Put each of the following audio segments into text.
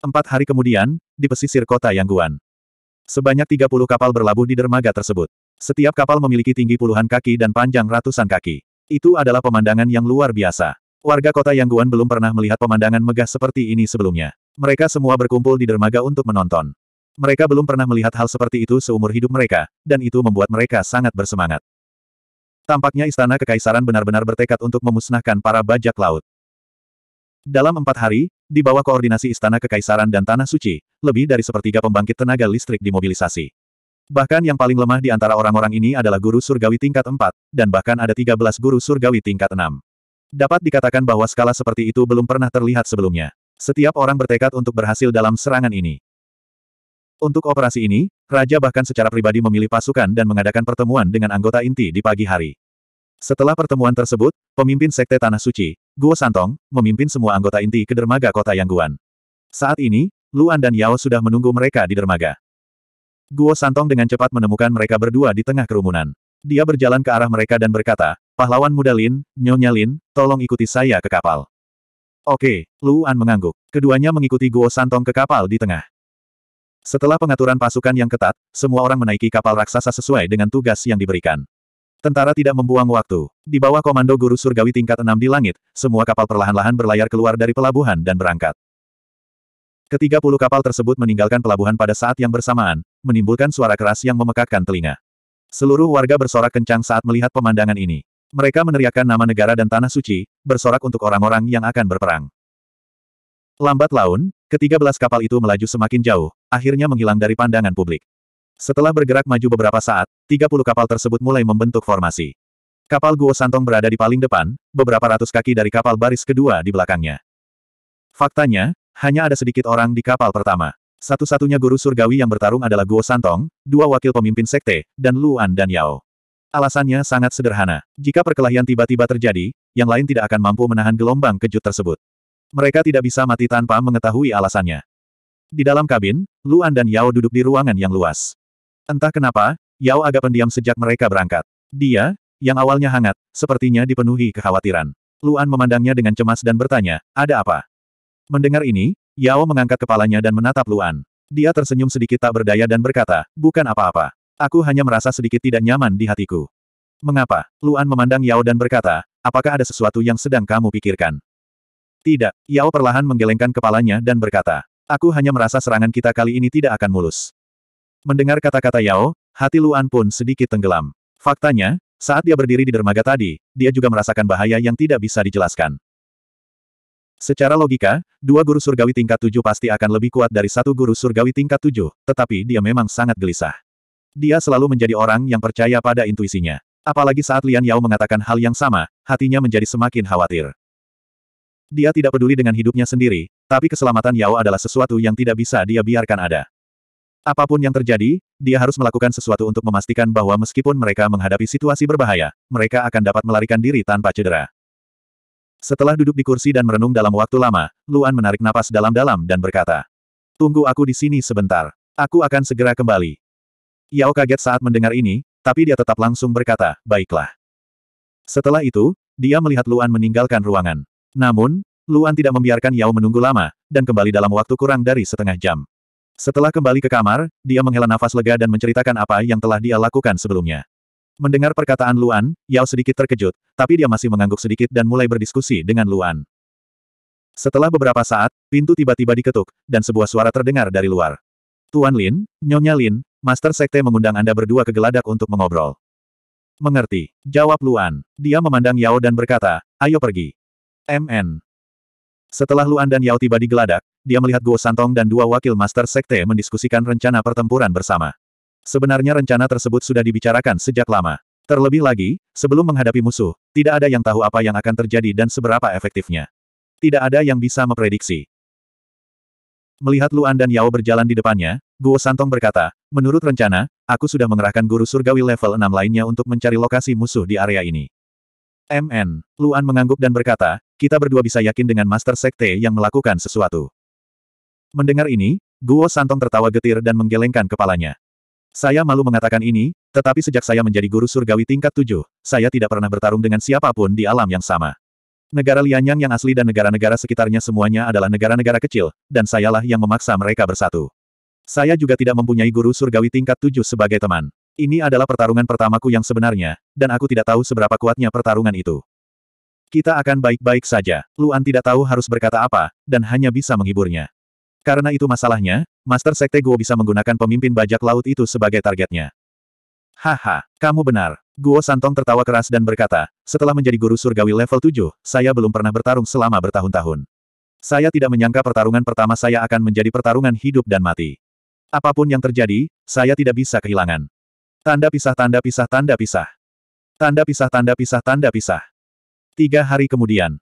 Empat hari kemudian, di pesisir kota Yangguan. Sebanyak 30 kapal berlabuh di dermaga tersebut. Setiap kapal memiliki tinggi puluhan kaki dan panjang ratusan kaki. Itu adalah pemandangan yang luar biasa. Warga kota Yangguan belum pernah melihat pemandangan megah seperti ini sebelumnya. Mereka semua berkumpul di dermaga untuk menonton. Mereka belum pernah melihat hal seperti itu seumur hidup mereka, dan itu membuat mereka sangat bersemangat. Tampaknya istana kekaisaran benar-benar bertekad untuk memusnahkan para bajak laut. Dalam empat hari, di bawah koordinasi istana kekaisaran dan tanah suci, lebih dari sepertiga pembangkit tenaga listrik dimobilisasi. Bahkan yang paling lemah di antara orang-orang ini adalah guru surgawi tingkat 4, dan bahkan ada 13 guru surgawi tingkat 6. Dapat dikatakan bahwa skala seperti itu belum pernah terlihat sebelumnya. Setiap orang bertekad untuk berhasil dalam serangan ini. Untuk operasi ini, Raja bahkan secara pribadi memilih pasukan dan mengadakan pertemuan dengan anggota inti di pagi hari. Setelah pertemuan tersebut, pemimpin Sekte Tanah Suci, Guo Santong, memimpin semua anggota inti ke dermaga kota Yangguan. Saat ini, Luan dan Yao sudah menunggu mereka di dermaga. Guo Santong dengan cepat menemukan mereka berdua di tengah kerumunan. Dia berjalan ke arah mereka dan berkata, Pahlawan muda Lin, Nyonya Lin, tolong ikuti saya ke kapal. Oke, Luan mengangguk. Keduanya mengikuti Guo Santong ke kapal di tengah. Setelah pengaturan pasukan yang ketat, semua orang menaiki kapal raksasa sesuai dengan tugas yang diberikan. Tentara tidak membuang waktu. Di bawah komando guru surgawi tingkat 6 di langit, semua kapal perlahan-lahan berlayar keluar dari pelabuhan dan berangkat. Ketiga puluh kapal tersebut meninggalkan pelabuhan pada saat yang bersamaan, menimbulkan suara keras yang memekakkan telinga. Seluruh warga bersorak kencang saat melihat pemandangan ini. Mereka meneriakkan nama negara dan tanah suci, bersorak untuk orang-orang yang akan berperang. Lambat laun, Ketiga belas kapal itu melaju semakin jauh, akhirnya menghilang dari pandangan publik. Setelah bergerak maju beberapa saat, 30 kapal tersebut mulai membentuk formasi. Kapal Guo Santong berada di paling depan, beberapa ratus kaki dari kapal baris kedua di belakangnya. Faktanya, hanya ada sedikit orang di kapal pertama. Satu-satunya guru surgawi yang bertarung adalah Guo Santong, dua wakil pemimpin sekte, dan Luan dan Yao. Alasannya sangat sederhana. Jika perkelahian tiba-tiba terjadi, yang lain tidak akan mampu menahan gelombang kejut tersebut. Mereka tidak bisa mati tanpa mengetahui alasannya. Di dalam kabin, Luan dan Yao duduk di ruangan yang luas. Entah kenapa, Yao agak pendiam sejak mereka berangkat. Dia, yang awalnya hangat, sepertinya dipenuhi kekhawatiran. Luan memandangnya dengan cemas dan bertanya, ada apa? Mendengar ini, Yao mengangkat kepalanya dan menatap Luan. Dia tersenyum sedikit tak berdaya dan berkata, bukan apa-apa. Aku hanya merasa sedikit tidak nyaman di hatiku. Mengapa? Luan memandang Yao dan berkata, apakah ada sesuatu yang sedang kamu pikirkan? Tidak, Yao perlahan menggelengkan kepalanya dan berkata, aku hanya merasa serangan kita kali ini tidak akan mulus. Mendengar kata-kata Yao, hati Luan pun sedikit tenggelam. Faktanya, saat dia berdiri di dermaga tadi, dia juga merasakan bahaya yang tidak bisa dijelaskan. Secara logika, dua guru surgawi tingkat tujuh pasti akan lebih kuat dari satu guru surgawi tingkat tujuh, tetapi dia memang sangat gelisah. Dia selalu menjadi orang yang percaya pada intuisinya. Apalagi saat Lian Yao mengatakan hal yang sama, hatinya menjadi semakin khawatir. Dia tidak peduli dengan hidupnya sendiri, tapi keselamatan Yao adalah sesuatu yang tidak bisa dia biarkan ada. Apapun yang terjadi, dia harus melakukan sesuatu untuk memastikan bahwa meskipun mereka menghadapi situasi berbahaya, mereka akan dapat melarikan diri tanpa cedera. Setelah duduk di kursi dan merenung dalam waktu lama, Luan menarik napas dalam-dalam dan berkata, Tunggu aku di sini sebentar. Aku akan segera kembali. Yao kaget saat mendengar ini, tapi dia tetap langsung berkata, Baiklah. Setelah itu, dia melihat Luan meninggalkan ruangan. Namun, Luan tidak membiarkan Yao menunggu lama, dan kembali dalam waktu kurang dari setengah jam. Setelah kembali ke kamar, dia menghela nafas lega dan menceritakan apa yang telah dia lakukan sebelumnya. Mendengar perkataan Luan, Yao sedikit terkejut, tapi dia masih mengangguk sedikit dan mulai berdiskusi dengan Luan. Setelah beberapa saat, pintu tiba-tiba diketuk, dan sebuah suara terdengar dari luar. Tuan Lin, Nyonya Lin, Master Sekte mengundang Anda berdua ke geladak untuk mengobrol. Mengerti, jawab Luan. Dia memandang Yao dan berkata, ayo pergi. MN. Setelah Luan dan Yao tiba di geladak, dia melihat Guo Santong dan dua wakil master sekte mendiskusikan rencana pertempuran bersama. Sebenarnya rencana tersebut sudah dibicarakan sejak lama. Terlebih lagi, sebelum menghadapi musuh, tidak ada yang tahu apa yang akan terjadi dan seberapa efektifnya. Tidak ada yang bisa memprediksi. Melihat Luan dan Yao berjalan di depannya, Guo Santong berkata, menurut rencana, aku sudah mengerahkan guru surgawi level 6 lainnya untuk mencari lokasi musuh di area ini. MN, Luan mengangguk dan berkata, kita berdua bisa yakin dengan Master Sekte yang melakukan sesuatu. Mendengar ini, Guo Santong tertawa getir dan menggelengkan kepalanya. Saya malu mengatakan ini, tetapi sejak saya menjadi guru surgawi tingkat tujuh, saya tidak pernah bertarung dengan siapapun di alam yang sama. Negara Lianyang yang asli dan negara-negara sekitarnya semuanya adalah negara-negara kecil, dan sayalah yang memaksa mereka bersatu. Saya juga tidak mempunyai guru surgawi tingkat tujuh sebagai teman. Ini adalah pertarungan pertamaku yang sebenarnya, dan aku tidak tahu seberapa kuatnya pertarungan itu. Kita akan baik-baik saja. Luan tidak tahu harus berkata apa, dan hanya bisa menghiburnya. Karena itu masalahnya, Master Sekte Guo bisa menggunakan pemimpin bajak laut itu sebagai targetnya. Haha, kamu benar. Guo Santong tertawa keras dan berkata, setelah menjadi guru surgawi level 7, saya belum pernah bertarung selama bertahun-tahun. Saya tidak menyangka pertarungan pertama saya akan menjadi pertarungan hidup dan mati. Apapun yang terjadi, saya tidak bisa kehilangan. Tanda pisah tanda pisah tanda pisah. Tanda pisah tanda pisah tanda pisah. Tiga hari kemudian.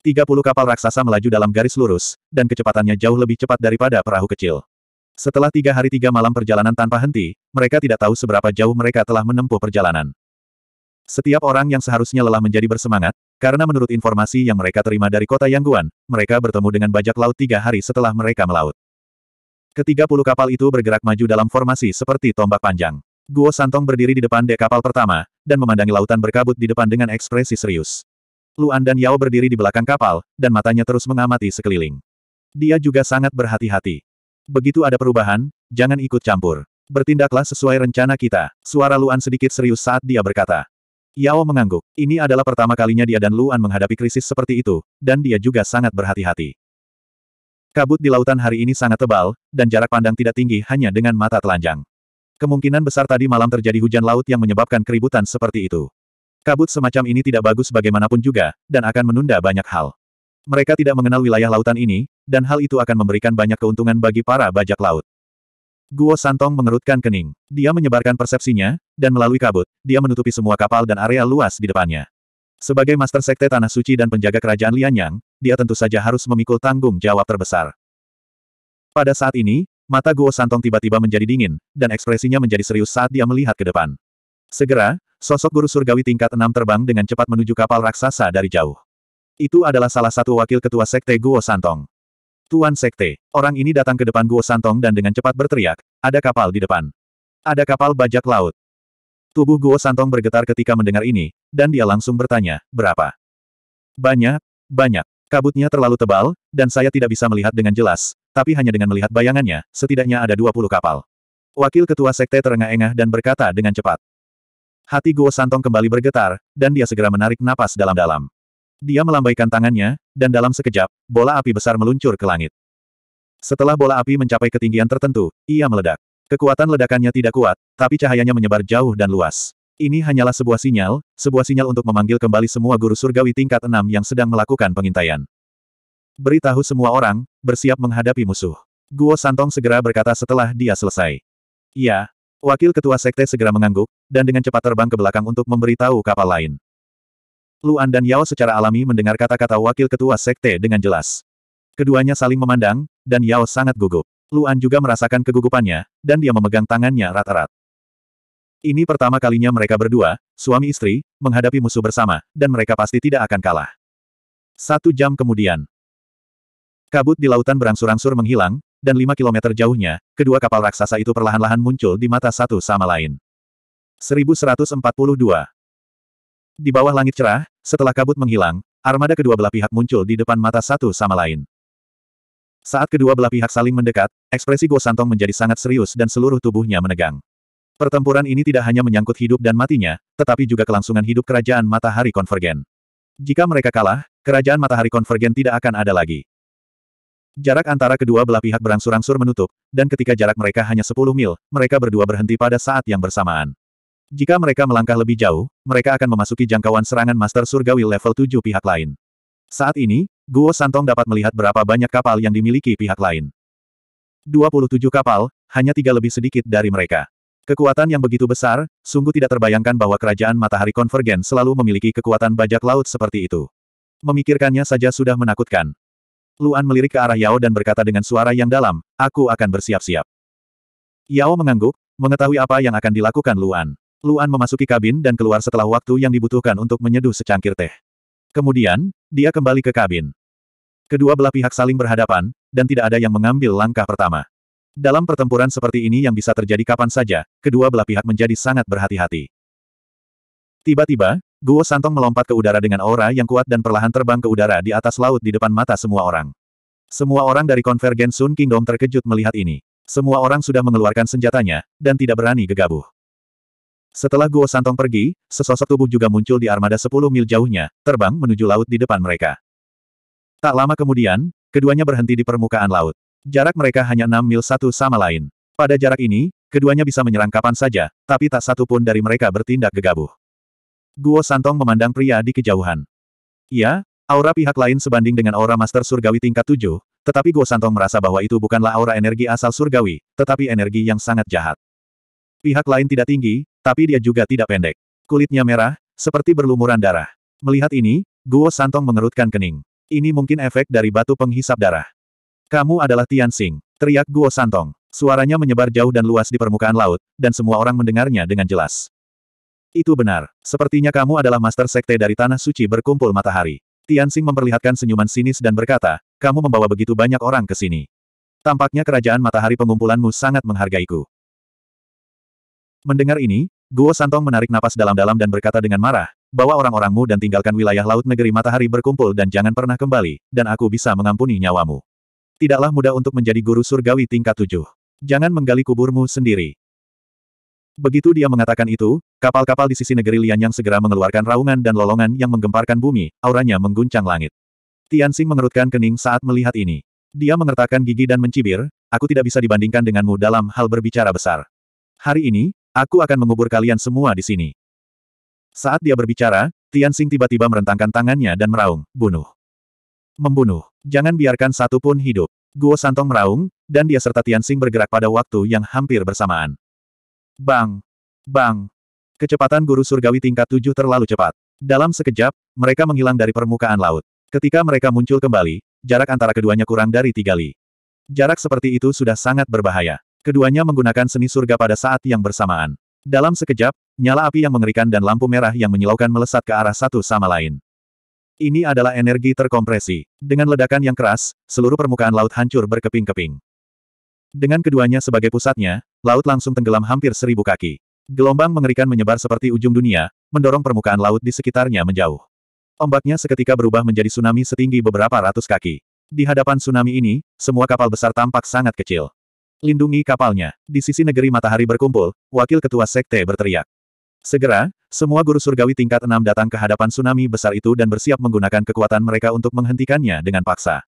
tiga puluh kapal raksasa melaju dalam garis lurus, dan kecepatannya jauh lebih cepat daripada perahu kecil. Setelah tiga hari tiga malam perjalanan tanpa henti, mereka tidak tahu seberapa jauh mereka telah menempuh perjalanan. Setiap orang yang seharusnya lelah menjadi bersemangat, karena menurut informasi yang mereka terima dari kota Yangguan, mereka bertemu dengan bajak laut tiga hari setelah mereka melaut. Ketiga puluh kapal itu bergerak maju dalam formasi seperti tombak panjang. Guo Santong berdiri di depan dek kapal pertama, dan memandangi lautan berkabut di depan dengan ekspresi serius. Luan dan Yao berdiri di belakang kapal, dan matanya terus mengamati sekeliling. Dia juga sangat berhati-hati. Begitu ada perubahan, jangan ikut campur. Bertindaklah sesuai rencana kita, suara Luan sedikit serius saat dia berkata. Yao mengangguk. Ini adalah pertama kalinya dia dan Luan menghadapi krisis seperti itu, dan dia juga sangat berhati-hati. Kabut di lautan hari ini sangat tebal, dan jarak pandang tidak tinggi hanya dengan mata telanjang. Kemungkinan besar tadi malam terjadi hujan laut yang menyebabkan keributan seperti itu. Kabut semacam ini tidak bagus bagaimanapun juga, dan akan menunda banyak hal. Mereka tidak mengenal wilayah lautan ini, dan hal itu akan memberikan banyak keuntungan bagi para bajak laut. Guo Santong mengerutkan kening. Dia menyebarkan persepsinya, dan melalui kabut, dia menutupi semua kapal dan area luas di depannya. Sebagai Master Sekte Tanah Suci dan penjaga kerajaan Lianyang, dia tentu saja harus memikul tanggung jawab terbesar. Pada saat ini, Mata Guo Santong tiba-tiba menjadi dingin, dan ekspresinya menjadi serius saat dia melihat ke depan. Segera, sosok guru surgawi tingkat enam terbang dengan cepat menuju kapal raksasa dari jauh. Itu adalah salah satu wakil ketua sekte Guo Santong. Tuan Sekte, orang ini datang ke depan Guo Santong dan dengan cepat berteriak, ada kapal di depan. Ada kapal bajak laut. Tubuh Guo Santong bergetar ketika mendengar ini, dan dia langsung bertanya, berapa? Banyak, banyak. Kabutnya terlalu tebal, dan saya tidak bisa melihat dengan jelas, tapi hanya dengan melihat bayangannya, setidaknya ada 20 kapal. Wakil ketua sekte terengah-engah dan berkata dengan cepat. Hati Guo Santong kembali bergetar, dan dia segera menarik napas dalam-dalam. Dia melambaikan tangannya, dan dalam sekejap, bola api besar meluncur ke langit. Setelah bola api mencapai ketinggian tertentu, ia meledak. Kekuatan ledakannya tidak kuat, tapi cahayanya menyebar jauh dan luas. Ini hanyalah sebuah sinyal, sebuah sinyal untuk memanggil kembali semua guru surgawi tingkat enam yang sedang melakukan pengintaian. Beritahu semua orang, bersiap menghadapi musuh. Guo Santong segera berkata setelah dia selesai. Ya. Wakil Ketua Sekte segera mengangguk, dan dengan cepat terbang ke belakang untuk memberitahu kapal lain. Luan dan Yao secara alami mendengar kata-kata Wakil Ketua Sekte dengan jelas. Keduanya saling memandang, dan Yao sangat gugup. Luan juga merasakan kegugupannya, dan dia memegang tangannya rata rat Ini pertama kalinya mereka berdua, suami istri, menghadapi musuh bersama, dan mereka pasti tidak akan kalah. Satu jam kemudian, Kabut di lautan berangsur-angsur menghilang, dan lima kilometer jauhnya, kedua kapal raksasa itu perlahan-lahan muncul di mata satu sama lain. 1142 Di bawah langit cerah, setelah kabut menghilang, armada kedua belah pihak muncul di depan mata satu sama lain. Saat kedua belah pihak saling mendekat, ekspresi Go Santong menjadi sangat serius dan seluruh tubuhnya menegang. Pertempuran ini tidak hanya menyangkut hidup dan matinya, tetapi juga kelangsungan hidup kerajaan matahari konvergen. Jika mereka kalah, kerajaan matahari konvergen tidak akan ada lagi. Jarak antara kedua belah pihak berangsur-angsur menutup, dan ketika jarak mereka hanya 10 mil, mereka berdua berhenti pada saat yang bersamaan. Jika mereka melangkah lebih jauh, mereka akan memasuki jangkauan serangan Master Surgawi level 7 pihak lain. Saat ini, Guo Santong dapat melihat berapa banyak kapal yang dimiliki pihak lain. 27 kapal, hanya tiga lebih sedikit dari mereka. Kekuatan yang begitu besar, sungguh tidak terbayangkan bahwa kerajaan matahari konvergen selalu memiliki kekuatan bajak laut seperti itu. Memikirkannya saja sudah menakutkan. Luan melirik ke arah Yao dan berkata dengan suara yang dalam, aku akan bersiap-siap. Yao mengangguk, mengetahui apa yang akan dilakukan Luan. Luan memasuki kabin dan keluar setelah waktu yang dibutuhkan untuk menyeduh secangkir teh. Kemudian, dia kembali ke kabin. Kedua belah pihak saling berhadapan, dan tidak ada yang mengambil langkah pertama. Dalam pertempuran seperti ini yang bisa terjadi kapan saja, kedua belah pihak menjadi sangat berhati-hati. Tiba-tiba, Guo Santong melompat ke udara dengan aura yang kuat dan perlahan terbang ke udara di atas laut di depan mata semua orang. Semua orang dari konvergen Sun Kingdom terkejut melihat ini. Semua orang sudah mengeluarkan senjatanya, dan tidak berani gegabah. Setelah Guo Santong pergi, sesosok tubuh juga muncul di armada 10 mil jauhnya, terbang menuju laut di depan mereka. Tak lama kemudian, keduanya berhenti di permukaan laut. Jarak mereka hanya 6 mil satu sama lain. Pada jarak ini, keduanya bisa menyerang kapan saja, tapi tak satu pun dari mereka bertindak gegabah. Guo Santong memandang pria di kejauhan. Ya, aura pihak lain sebanding dengan aura Master Surgawi tingkat 7, tetapi Guo Santong merasa bahwa itu bukanlah aura energi asal Surgawi, tetapi energi yang sangat jahat. Pihak lain tidak tinggi, tapi dia juga tidak pendek. Kulitnya merah, seperti berlumuran darah. Melihat ini, Guo Santong mengerutkan kening. Ini mungkin efek dari batu penghisap darah. Kamu adalah Tian Xing, teriak Guo Santong. Suaranya menyebar jauh dan luas di permukaan laut, dan semua orang mendengarnya dengan jelas. Itu benar. Sepertinya kamu adalah master sekte dari Tanah Suci berkumpul matahari. Tianxing memperlihatkan senyuman sinis dan berkata, kamu membawa begitu banyak orang ke sini. Tampaknya kerajaan matahari pengumpulanmu sangat menghargaiku. Mendengar ini, Guo Santong menarik napas dalam-dalam dan berkata dengan marah, bawa orang-orangmu dan tinggalkan wilayah laut negeri matahari berkumpul dan jangan pernah kembali, dan aku bisa mengampuni nyawamu. Tidaklah mudah untuk menjadi guru surgawi tingkat tujuh. Jangan menggali kuburmu sendiri. Begitu dia mengatakan itu, kapal-kapal di sisi negeri Lian yang segera mengeluarkan raungan dan lolongan yang menggemparkan bumi, auranya mengguncang langit. Tianxing mengerutkan kening saat melihat ini. Dia mengertakkan gigi dan mencibir, aku tidak bisa dibandingkan denganmu dalam hal berbicara besar. Hari ini, aku akan mengubur kalian semua di sini. Saat dia berbicara, Tianxing tiba-tiba merentangkan tangannya dan meraung, bunuh. Membunuh. Jangan biarkan satu pun hidup. Guo Santong meraung, dan dia serta Tianxing bergerak pada waktu yang hampir bersamaan. Bang! Bang! Kecepatan guru surgawi tingkat tujuh terlalu cepat. Dalam sekejap, mereka menghilang dari permukaan laut. Ketika mereka muncul kembali, jarak antara keduanya kurang dari tiga li. Jarak seperti itu sudah sangat berbahaya. Keduanya menggunakan seni surga pada saat yang bersamaan. Dalam sekejap, nyala api yang mengerikan dan lampu merah yang menyilaukan melesat ke arah satu sama lain. Ini adalah energi terkompresi. Dengan ledakan yang keras, seluruh permukaan laut hancur berkeping-keping. Dengan keduanya sebagai pusatnya, laut langsung tenggelam hampir seribu kaki. Gelombang mengerikan menyebar seperti ujung dunia, mendorong permukaan laut di sekitarnya menjauh. Ombaknya seketika berubah menjadi tsunami setinggi beberapa ratus kaki. Di hadapan tsunami ini, semua kapal besar tampak sangat kecil. Lindungi kapalnya. Di sisi negeri matahari berkumpul, wakil ketua sekte berteriak. Segera, semua guru surgawi tingkat enam datang ke hadapan tsunami besar itu dan bersiap menggunakan kekuatan mereka untuk menghentikannya dengan paksa.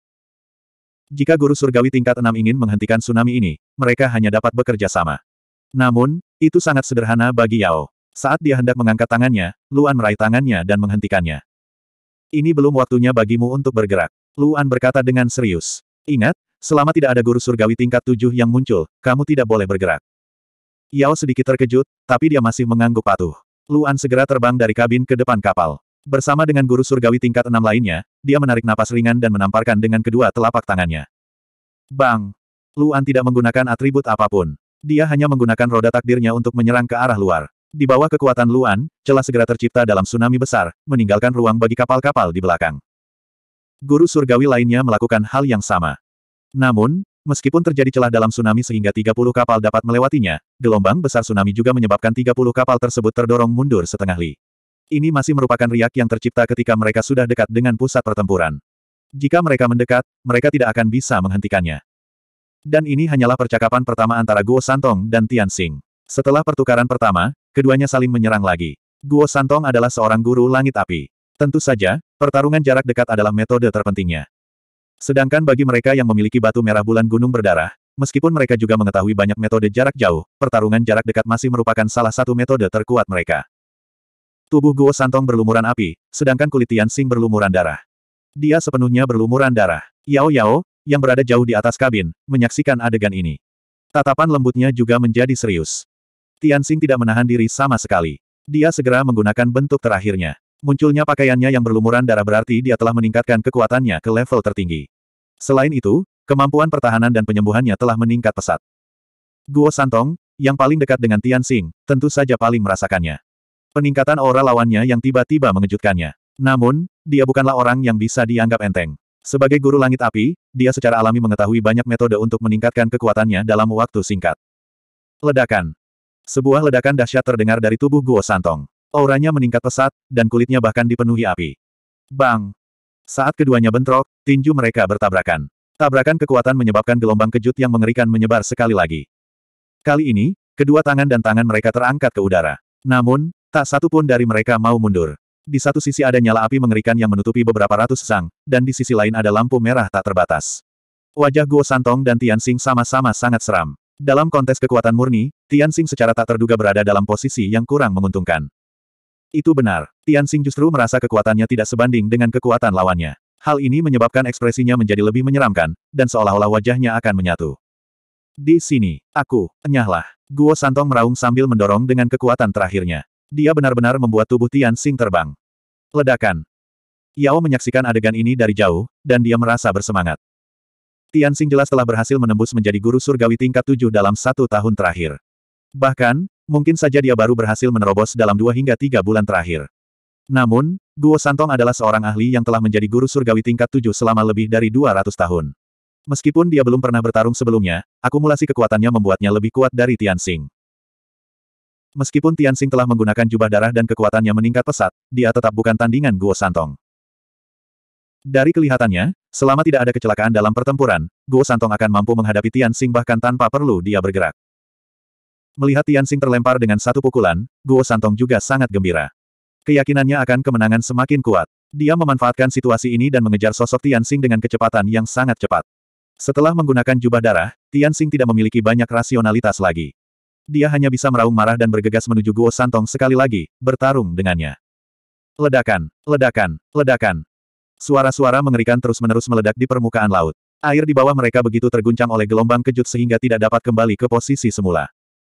Jika guru surgawi tingkat enam ingin menghentikan tsunami ini, mereka hanya dapat bekerja sama. Namun, itu sangat sederhana bagi Yao. Saat dia hendak mengangkat tangannya, Luan meraih tangannya dan menghentikannya. Ini belum waktunya bagimu untuk bergerak. Luan berkata dengan serius. Ingat, selama tidak ada guru surgawi tingkat tujuh yang muncul, kamu tidak boleh bergerak. Yao sedikit terkejut, tapi dia masih mengangguk patuh. Luan segera terbang dari kabin ke depan kapal. Bersama dengan guru surgawi tingkat enam lainnya, dia menarik napas ringan dan menamparkan dengan kedua telapak tangannya. Bang! Luan tidak menggunakan atribut apapun. Dia hanya menggunakan roda takdirnya untuk menyerang ke arah luar. Di bawah kekuatan Luan, celah segera tercipta dalam tsunami besar, meninggalkan ruang bagi kapal-kapal di belakang. Guru surgawi lainnya melakukan hal yang sama. Namun, Meskipun terjadi celah dalam tsunami sehingga 30 kapal dapat melewatinya, gelombang besar tsunami juga menyebabkan 30 kapal tersebut terdorong mundur setengah li. Ini masih merupakan riak yang tercipta ketika mereka sudah dekat dengan pusat pertempuran. Jika mereka mendekat, mereka tidak akan bisa menghentikannya. Dan ini hanyalah percakapan pertama antara Guo Santong dan Tian Xing. Setelah pertukaran pertama, keduanya saling menyerang lagi. Guo Santong adalah seorang guru langit api. Tentu saja, pertarungan jarak dekat adalah metode terpentingnya. Sedangkan bagi mereka yang memiliki batu merah bulan gunung berdarah, meskipun mereka juga mengetahui banyak metode jarak jauh, pertarungan jarak dekat masih merupakan salah satu metode terkuat mereka. Tubuh Guo Santong berlumuran api, sedangkan kulit Tian Tianxing berlumuran darah. Dia sepenuhnya berlumuran darah. Yao Yao, yang berada jauh di atas kabin, menyaksikan adegan ini. Tatapan lembutnya juga menjadi serius. Tian Tianxing tidak menahan diri sama sekali. Dia segera menggunakan bentuk terakhirnya. Munculnya pakaiannya yang berlumuran darah berarti dia telah meningkatkan kekuatannya ke level tertinggi. Selain itu, kemampuan pertahanan dan penyembuhannya telah meningkat pesat. Guo Santong, yang paling dekat dengan Tian Tianxing, tentu saja paling merasakannya peningkatan aura lawannya yang tiba-tiba mengejutkannya. Namun, dia bukanlah orang yang bisa dianggap enteng. Sebagai guru langit api, dia secara alami mengetahui banyak metode untuk meningkatkan kekuatannya dalam waktu singkat. Ledakan. Sebuah ledakan dahsyat terdengar dari tubuh Guo Santong. Auranya meningkat pesat, dan kulitnya bahkan dipenuhi api. Bang! Saat keduanya bentrok, tinju mereka bertabrakan. Tabrakan kekuatan menyebabkan gelombang kejut yang mengerikan menyebar sekali lagi. Kali ini, kedua tangan dan tangan mereka terangkat ke udara. Namun, Tak satu pun dari mereka mau mundur. Di satu sisi ada nyala api mengerikan yang menutupi beberapa ratus sang, dan di sisi lain ada lampu merah tak terbatas. Wajah Guo Santong dan Tian Tianxing sama-sama sangat seram. Dalam kontes kekuatan murni, Tian Tianxing secara tak terduga berada dalam posisi yang kurang menguntungkan. Itu benar, Tian Tianxing justru merasa kekuatannya tidak sebanding dengan kekuatan lawannya. Hal ini menyebabkan ekspresinya menjadi lebih menyeramkan, dan seolah-olah wajahnya akan menyatu. Di sini, aku, enyahlah. Guo Santong meraung sambil mendorong dengan kekuatan terakhirnya. Dia benar-benar membuat tubuh Tian Xing terbang. Ledakan. Yao menyaksikan adegan ini dari jauh, dan dia merasa bersemangat. Tian Xing jelas telah berhasil menembus menjadi guru surgawi tingkat tujuh dalam satu tahun terakhir. Bahkan, mungkin saja dia baru berhasil menerobos dalam dua hingga tiga bulan terakhir. Namun, Guo Santong adalah seorang ahli yang telah menjadi guru surgawi tingkat tujuh selama lebih dari dua ratus tahun. Meskipun dia belum pernah bertarung sebelumnya, akumulasi kekuatannya membuatnya lebih kuat dari Tian Xing. Meskipun Tianxing telah menggunakan jubah darah dan kekuatannya meningkat pesat, dia tetap bukan tandingan Guo Santong. Dari kelihatannya, selama tidak ada kecelakaan dalam pertempuran, Guo Santong akan mampu menghadapi Tian Xing bahkan tanpa perlu dia bergerak. Melihat Tian Xing terlempar dengan satu pukulan, Guo Santong juga sangat gembira. Keyakinannya akan kemenangan semakin kuat. Dia memanfaatkan situasi ini dan mengejar sosok Tian Xing dengan kecepatan yang sangat cepat. Setelah menggunakan jubah darah, Tian Xing tidak memiliki banyak rasionalitas lagi. Dia hanya bisa meraung marah dan bergegas menuju Guo Santong sekali lagi, bertarung dengannya. Ledakan, ledakan, ledakan. Suara-suara mengerikan terus-menerus meledak di permukaan laut. Air di bawah mereka begitu terguncang oleh gelombang kejut sehingga tidak dapat kembali ke posisi semula.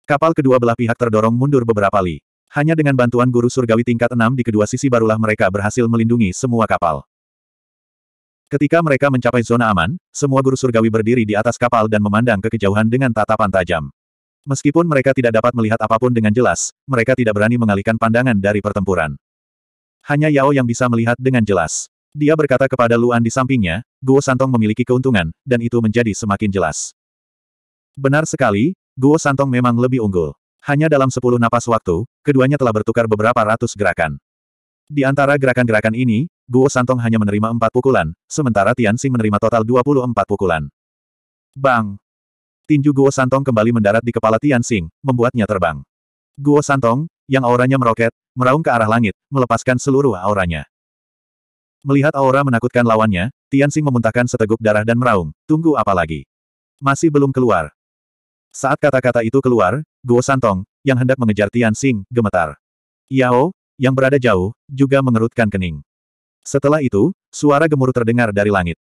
Kapal kedua belah pihak terdorong mundur beberapa li. Hanya dengan bantuan guru surgawi tingkat 6 di kedua sisi barulah mereka berhasil melindungi semua kapal. Ketika mereka mencapai zona aman, semua guru surgawi berdiri di atas kapal dan memandang ke kejauhan dengan tatapan tajam. Meskipun mereka tidak dapat melihat apapun dengan jelas, mereka tidak berani mengalihkan pandangan dari pertempuran. Hanya Yao yang bisa melihat dengan jelas. Dia berkata kepada Luan di sampingnya, Guo Santong memiliki keuntungan, dan itu menjadi semakin jelas. Benar sekali, Guo Santong memang lebih unggul. Hanya dalam sepuluh napas waktu, keduanya telah bertukar beberapa ratus gerakan. Di antara gerakan-gerakan ini, Guo Santong hanya menerima empat pukulan, sementara Tian Xing menerima total 24 pukulan. Bang! Tinju Guo Santong kembali mendarat di kepala Tian Xing, membuatnya terbang. Guo Santong, yang auranya meroket, meraung ke arah langit, melepaskan seluruh auranya. Melihat aura menakutkan lawannya, Tian Xing memuntahkan seteguk darah dan meraung, tunggu apa lagi? Masih belum keluar. Saat kata-kata itu keluar, Guo Santong, yang hendak mengejar Tian Xing, gemetar. Yao, yang berada jauh, juga mengerutkan kening. Setelah itu, suara gemuruh terdengar dari langit.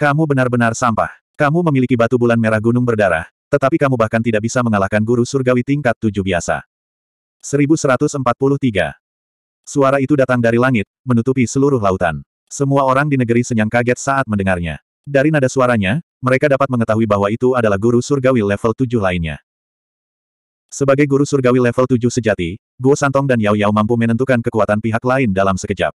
Kamu benar-benar sampah. Kamu memiliki batu bulan merah gunung berdarah, tetapi kamu bahkan tidak bisa mengalahkan guru surgawi tingkat tujuh biasa. 1143. Suara itu datang dari langit, menutupi seluruh lautan. Semua orang di negeri senyang kaget saat mendengarnya. Dari nada suaranya, mereka dapat mengetahui bahwa itu adalah guru surgawi level tujuh lainnya. Sebagai guru surgawi level tujuh sejati, Guo Santong dan Yao Yao mampu menentukan kekuatan pihak lain dalam sekejap.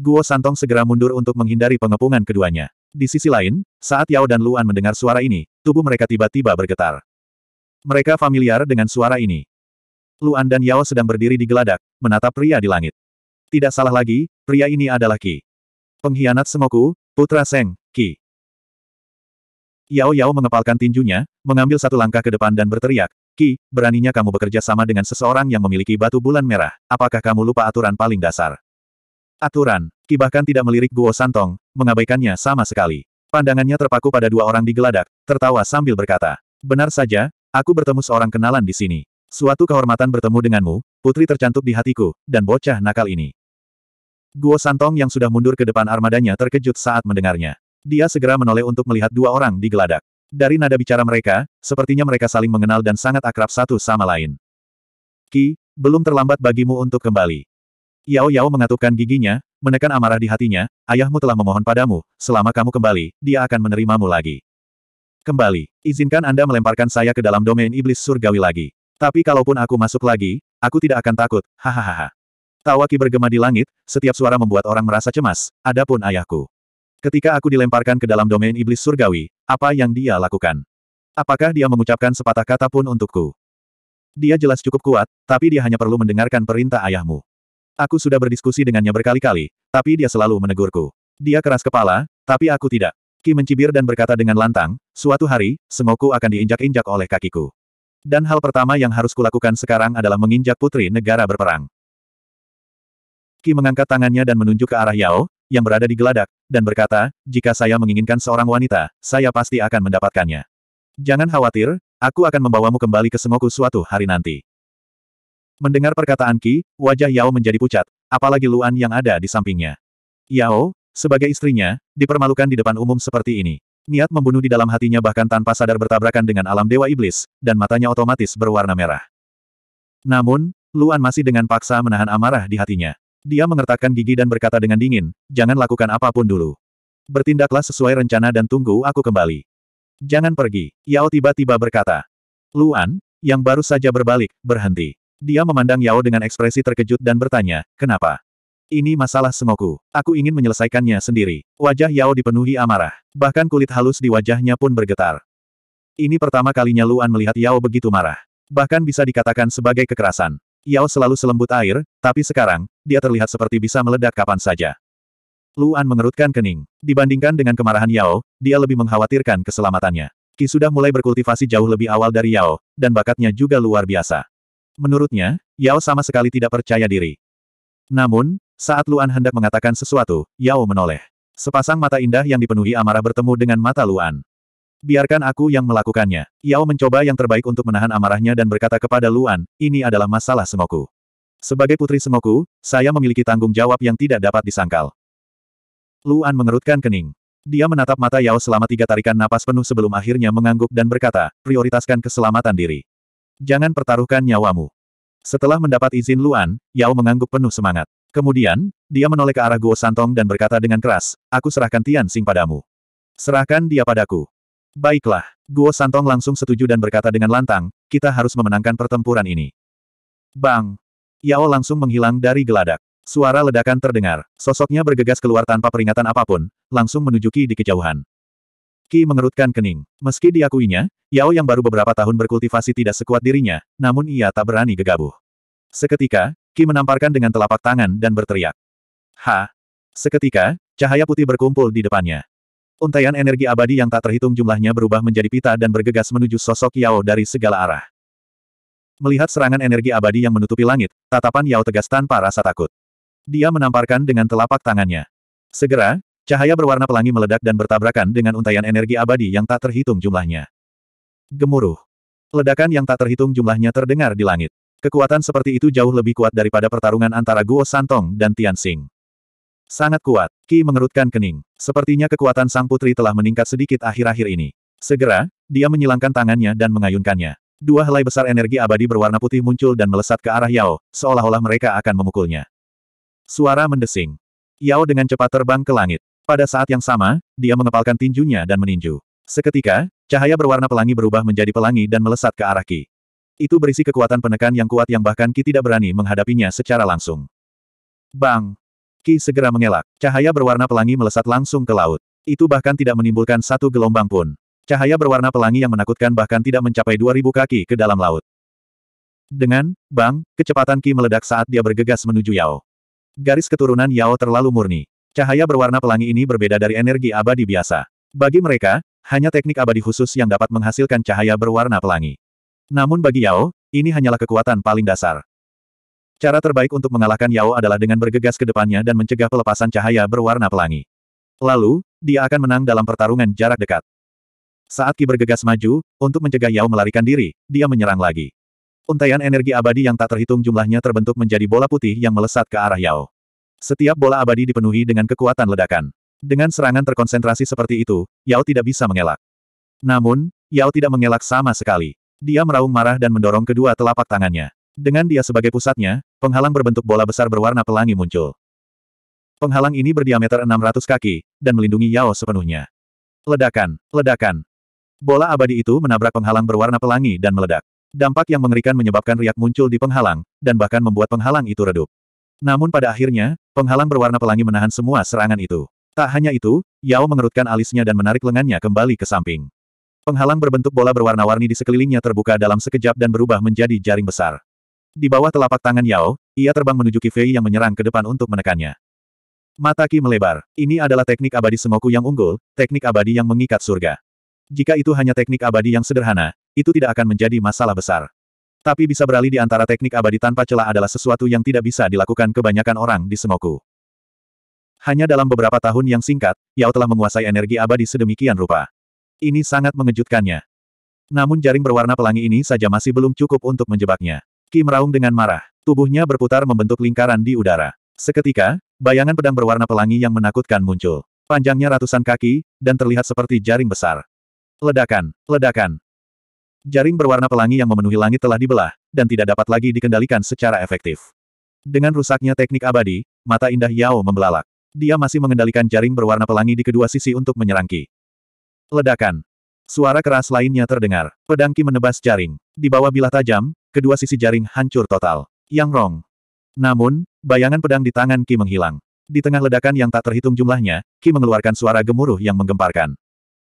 Guo Santong segera mundur untuk menghindari pengepungan keduanya. Di sisi lain, saat Yao dan Luan mendengar suara ini, tubuh mereka tiba-tiba bergetar. Mereka familiar dengan suara ini. Luan dan Yao sedang berdiri di geladak, menatap pria di langit. Tidak salah lagi, pria ini adalah Ki, Pengkhianat Semoku, Putra Seng, Ki. Yao Yao mengepalkan tinjunya, mengambil satu langkah ke depan dan berteriak, Ki, beraninya kamu bekerja sama dengan seseorang yang memiliki batu bulan merah, apakah kamu lupa aturan paling dasar? Aturan, Ki bahkan tidak melirik Guo Santong, mengabaikannya sama sekali. Pandangannya terpaku pada dua orang di geladak, tertawa sambil berkata, Benar saja, aku bertemu seorang kenalan di sini. Suatu kehormatan bertemu denganmu, putri tercantuk di hatiku, dan bocah nakal ini. Guo Santong yang sudah mundur ke depan armadanya terkejut saat mendengarnya. Dia segera menoleh untuk melihat dua orang di geladak. Dari nada bicara mereka, sepertinya mereka saling mengenal dan sangat akrab satu sama lain. Ki, belum terlambat bagimu untuk kembali. Yao Yao mengatupkan giginya, menekan amarah di hatinya, ayahmu telah memohon padamu, selama kamu kembali, dia akan menerimamu lagi. Kembali, izinkan Anda melemparkan saya ke dalam domain iblis surgawi lagi. Tapi kalaupun aku masuk lagi, aku tidak akan takut, hahaha. Tawa ki bergema di langit, setiap suara membuat orang merasa cemas, adapun ayahku. Ketika aku dilemparkan ke dalam domain iblis surgawi, apa yang dia lakukan? Apakah dia mengucapkan sepatah kata pun untukku? Dia jelas cukup kuat, tapi dia hanya perlu mendengarkan perintah ayahmu. Aku sudah berdiskusi dengannya berkali-kali, tapi dia selalu menegurku. Dia keras kepala, tapi aku tidak. Ki mencibir dan berkata dengan lantang, suatu hari, sengoku akan diinjak-injak oleh kakiku. Dan hal pertama yang harus kulakukan sekarang adalah menginjak putri negara berperang. Ki mengangkat tangannya dan menunjuk ke arah Yao, yang berada di geladak, dan berkata, jika saya menginginkan seorang wanita, saya pasti akan mendapatkannya. Jangan khawatir, aku akan membawamu kembali ke Sengoku suatu hari nanti. Mendengar perkataan Ki, wajah Yao menjadi pucat, apalagi Luan yang ada di sampingnya. Yao, sebagai istrinya, dipermalukan di depan umum seperti ini. Niat membunuh di dalam hatinya bahkan tanpa sadar bertabrakan dengan alam dewa iblis, dan matanya otomatis berwarna merah. Namun, Luan masih dengan paksa menahan amarah di hatinya. Dia mengertakkan gigi dan berkata dengan dingin, jangan lakukan apapun dulu. Bertindaklah sesuai rencana dan tunggu aku kembali. Jangan pergi, Yao tiba-tiba berkata. Luan, yang baru saja berbalik, berhenti. Dia memandang Yao dengan ekspresi terkejut dan bertanya, kenapa? Ini masalah Sengoku. Aku ingin menyelesaikannya sendiri. Wajah Yao dipenuhi amarah. Bahkan kulit halus di wajahnya pun bergetar. Ini pertama kalinya Luan melihat Yao begitu marah. Bahkan bisa dikatakan sebagai kekerasan. Yao selalu selembut air, tapi sekarang, dia terlihat seperti bisa meledak kapan saja. Luan mengerutkan kening. Dibandingkan dengan kemarahan Yao, dia lebih mengkhawatirkan keselamatannya. Ki sudah mulai berkultivasi jauh lebih awal dari Yao, dan bakatnya juga luar biasa. Menurutnya, Yao sama sekali tidak percaya diri. Namun, saat Luan hendak mengatakan sesuatu, Yao menoleh. Sepasang mata indah yang dipenuhi amarah bertemu dengan mata Luan. Biarkan aku yang melakukannya. Yao mencoba yang terbaik untuk menahan amarahnya dan berkata kepada Luan, ini adalah masalah semoku. Sebagai putri semoku, saya memiliki tanggung jawab yang tidak dapat disangkal. Luan mengerutkan kening. Dia menatap mata Yao selama tiga tarikan napas penuh sebelum akhirnya mengangguk dan berkata, prioritaskan keselamatan diri. Jangan pertaruhkan nyawamu. Setelah mendapat izin Luan, Yao mengangguk penuh semangat. Kemudian, dia menoleh ke arah Guo Santong dan berkata dengan keras, Aku serahkan Tian Xing padamu. Serahkan dia padaku. Baiklah, Guo Santong langsung setuju dan berkata dengan lantang, kita harus memenangkan pertempuran ini. Bang! Yao langsung menghilang dari geladak. Suara ledakan terdengar, sosoknya bergegas keluar tanpa peringatan apapun, langsung menuju Ki di kejauhan. Ki mengerutkan kening. Meski diakuinya, Yao yang baru beberapa tahun berkultivasi tidak sekuat dirinya, namun ia tak berani gegabah. Seketika, Ki menamparkan dengan telapak tangan dan berteriak. Ha! Seketika, cahaya putih berkumpul di depannya. Untaian energi abadi yang tak terhitung jumlahnya berubah menjadi pita dan bergegas menuju sosok Yao dari segala arah. Melihat serangan energi abadi yang menutupi langit, tatapan Yao tegas tanpa rasa takut. Dia menamparkan dengan telapak tangannya. Segera, Cahaya berwarna pelangi meledak dan bertabrakan dengan untaian energi abadi yang tak terhitung jumlahnya. Gemuruh. Ledakan yang tak terhitung jumlahnya terdengar di langit. Kekuatan seperti itu jauh lebih kuat daripada pertarungan antara Guo Santong dan Tian Xing. Sangat kuat, Ki mengerutkan kening. Sepertinya kekuatan sang putri telah meningkat sedikit akhir-akhir ini. Segera, dia menyilangkan tangannya dan mengayunkannya. Dua helai besar energi abadi berwarna putih muncul dan melesat ke arah Yao, seolah-olah mereka akan memukulnya. Suara mendesing. Yao dengan cepat terbang ke langit. Pada saat yang sama, dia mengepalkan tinjunya dan meninju. Seketika, cahaya berwarna pelangi berubah menjadi pelangi dan melesat ke arah Ki. Itu berisi kekuatan penekan yang kuat yang bahkan Ki tidak berani menghadapinya secara langsung. Bang! Ki segera mengelak. Cahaya berwarna pelangi melesat langsung ke laut. Itu bahkan tidak menimbulkan satu gelombang pun. Cahaya berwarna pelangi yang menakutkan bahkan tidak mencapai 2000 kaki ke dalam laut. Dengan, bang, kecepatan Ki meledak saat dia bergegas menuju Yao. Garis keturunan Yao terlalu murni. Cahaya berwarna pelangi ini berbeda dari energi abadi biasa. Bagi mereka, hanya teknik abadi khusus yang dapat menghasilkan cahaya berwarna pelangi. Namun bagi Yao, ini hanyalah kekuatan paling dasar. Cara terbaik untuk mengalahkan Yao adalah dengan bergegas ke depannya dan mencegah pelepasan cahaya berwarna pelangi. Lalu, dia akan menang dalam pertarungan jarak dekat. Saat Ki bergegas maju, untuk mencegah Yao melarikan diri, dia menyerang lagi. Untaian energi abadi yang tak terhitung jumlahnya terbentuk menjadi bola putih yang melesat ke arah Yao. Setiap bola abadi dipenuhi dengan kekuatan ledakan. Dengan serangan terkonsentrasi seperti itu, Yao tidak bisa mengelak. Namun, Yao tidak mengelak sama sekali. Dia meraung marah dan mendorong kedua telapak tangannya. Dengan dia sebagai pusatnya, penghalang berbentuk bola besar berwarna pelangi muncul. Penghalang ini berdiameter 600 kaki, dan melindungi Yao sepenuhnya. Ledakan, ledakan. Bola abadi itu menabrak penghalang berwarna pelangi dan meledak. Dampak yang mengerikan menyebabkan riak muncul di penghalang, dan bahkan membuat penghalang itu redup. Namun pada akhirnya, penghalang berwarna pelangi menahan semua serangan itu. Tak hanya itu, Yao mengerutkan alisnya dan menarik lengannya kembali ke samping. Penghalang berbentuk bola berwarna-warni di sekelilingnya terbuka dalam sekejap dan berubah menjadi jaring besar. Di bawah telapak tangan Yao, ia terbang menuju Kifei yang menyerang ke depan untuk menekannya. Mata Ki melebar. Ini adalah teknik abadi semoku yang unggul, teknik abadi yang mengikat surga. Jika itu hanya teknik abadi yang sederhana, itu tidak akan menjadi masalah besar. Tapi bisa beralih di antara teknik abadi tanpa celah adalah sesuatu yang tidak bisa dilakukan kebanyakan orang di Semoku. Hanya dalam beberapa tahun yang singkat, Yao telah menguasai energi abadi sedemikian rupa. Ini sangat mengejutkannya. Namun jaring berwarna pelangi ini saja masih belum cukup untuk menjebaknya. Kim meraung dengan marah. Tubuhnya berputar membentuk lingkaran di udara. Seketika, bayangan pedang berwarna pelangi yang menakutkan muncul. Panjangnya ratusan kaki, dan terlihat seperti jaring besar. Ledakan, ledakan, jaring berwarna pelangi yang memenuhi langit telah dibelah, dan tidak dapat lagi dikendalikan secara efektif. Dengan rusaknya teknik abadi, mata indah Yao membelalak. Dia masih mengendalikan jaring berwarna pelangi di kedua sisi untuk menyerang Ki. Ledakan. Suara keras lainnya terdengar. Pedang Ki menebas jaring. Di bawah bilah tajam, kedua sisi jaring hancur total. Yang Rong. Namun, bayangan pedang di tangan Ki menghilang. Di tengah ledakan yang tak terhitung jumlahnya, Ki mengeluarkan suara gemuruh yang menggemparkan.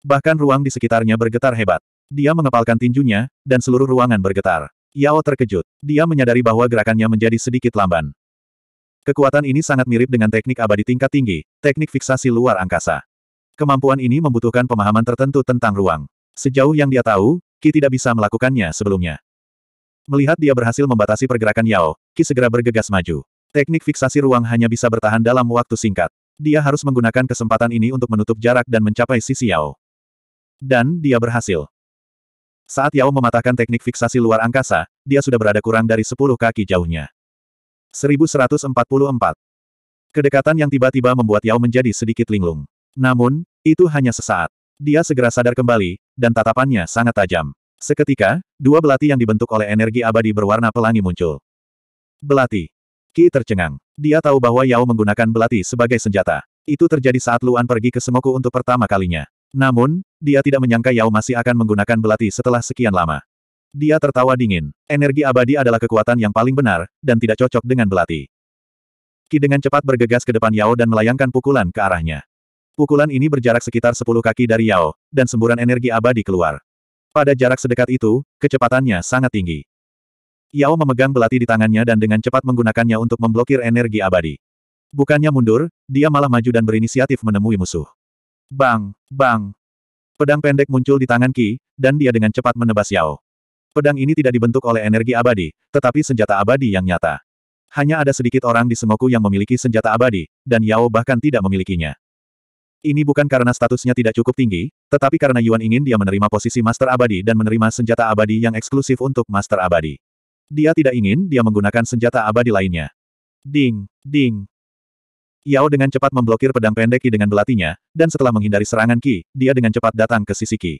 Bahkan ruang di sekitarnya bergetar hebat. Dia mengepalkan tinjunya, dan seluruh ruangan bergetar. Yao terkejut. Dia menyadari bahwa gerakannya menjadi sedikit lamban. Kekuatan ini sangat mirip dengan teknik abadi tingkat tinggi, teknik fiksasi luar angkasa. Kemampuan ini membutuhkan pemahaman tertentu tentang ruang. Sejauh yang dia tahu, Ki tidak bisa melakukannya sebelumnya. Melihat dia berhasil membatasi pergerakan Yao, Ki segera bergegas maju. Teknik fiksasi ruang hanya bisa bertahan dalam waktu singkat. Dia harus menggunakan kesempatan ini untuk menutup jarak dan mencapai sisi Yao. Dan dia berhasil. Saat Yao mematahkan teknik fiksasi luar angkasa, dia sudah berada kurang dari 10 kaki jauhnya. 1144. Kedekatan yang tiba-tiba membuat Yao menjadi sedikit linglung. Namun, itu hanya sesaat. Dia segera sadar kembali, dan tatapannya sangat tajam. Seketika, dua belati yang dibentuk oleh energi abadi berwarna pelangi muncul. Belati. Ki tercengang. Dia tahu bahwa Yao menggunakan belati sebagai senjata. Itu terjadi saat Luan pergi ke Semoku untuk pertama kalinya. Namun, dia tidak menyangka Yao masih akan menggunakan belati setelah sekian lama. Dia tertawa dingin. Energi abadi adalah kekuatan yang paling benar, dan tidak cocok dengan belati. Ki dengan cepat bergegas ke depan Yao dan melayangkan pukulan ke arahnya. Pukulan ini berjarak sekitar 10 kaki dari Yao, dan semburan energi abadi keluar. Pada jarak sedekat itu, kecepatannya sangat tinggi. Yao memegang belati di tangannya dan dengan cepat menggunakannya untuk memblokir energi abadi. Bukannya mundur, dia malah maju dan berinisiatif menemui musuh. Bang, bang, Pedang pendek muncul di tangan Ki, dan dia dengan cepat menebas Yao. Pedang ini tidak dibentuk oleh energi abadi, tetapi senjata abadi yang nyata. Hanya ada sedikit orang di Sengoku yang memiliki senjata abadi, dan Yao bahkan tidak memilikinya. Ini bukan karena statusnya tidak cukup tinggi, tetapi karena Yuan ingin dia menerima posisi Master Abadi dan menerima senjata abadi yang eksklusif untuk Master Abadi. Dia tidak ingin dia menggunakan senjata abadi lainnya. Ding, ding, Yao dengan cepat memblokir pedang pendek Ki dengan belatinya, dan setelah menghindari serangan Ki, dia dengan cepat datang ke sisi Ki.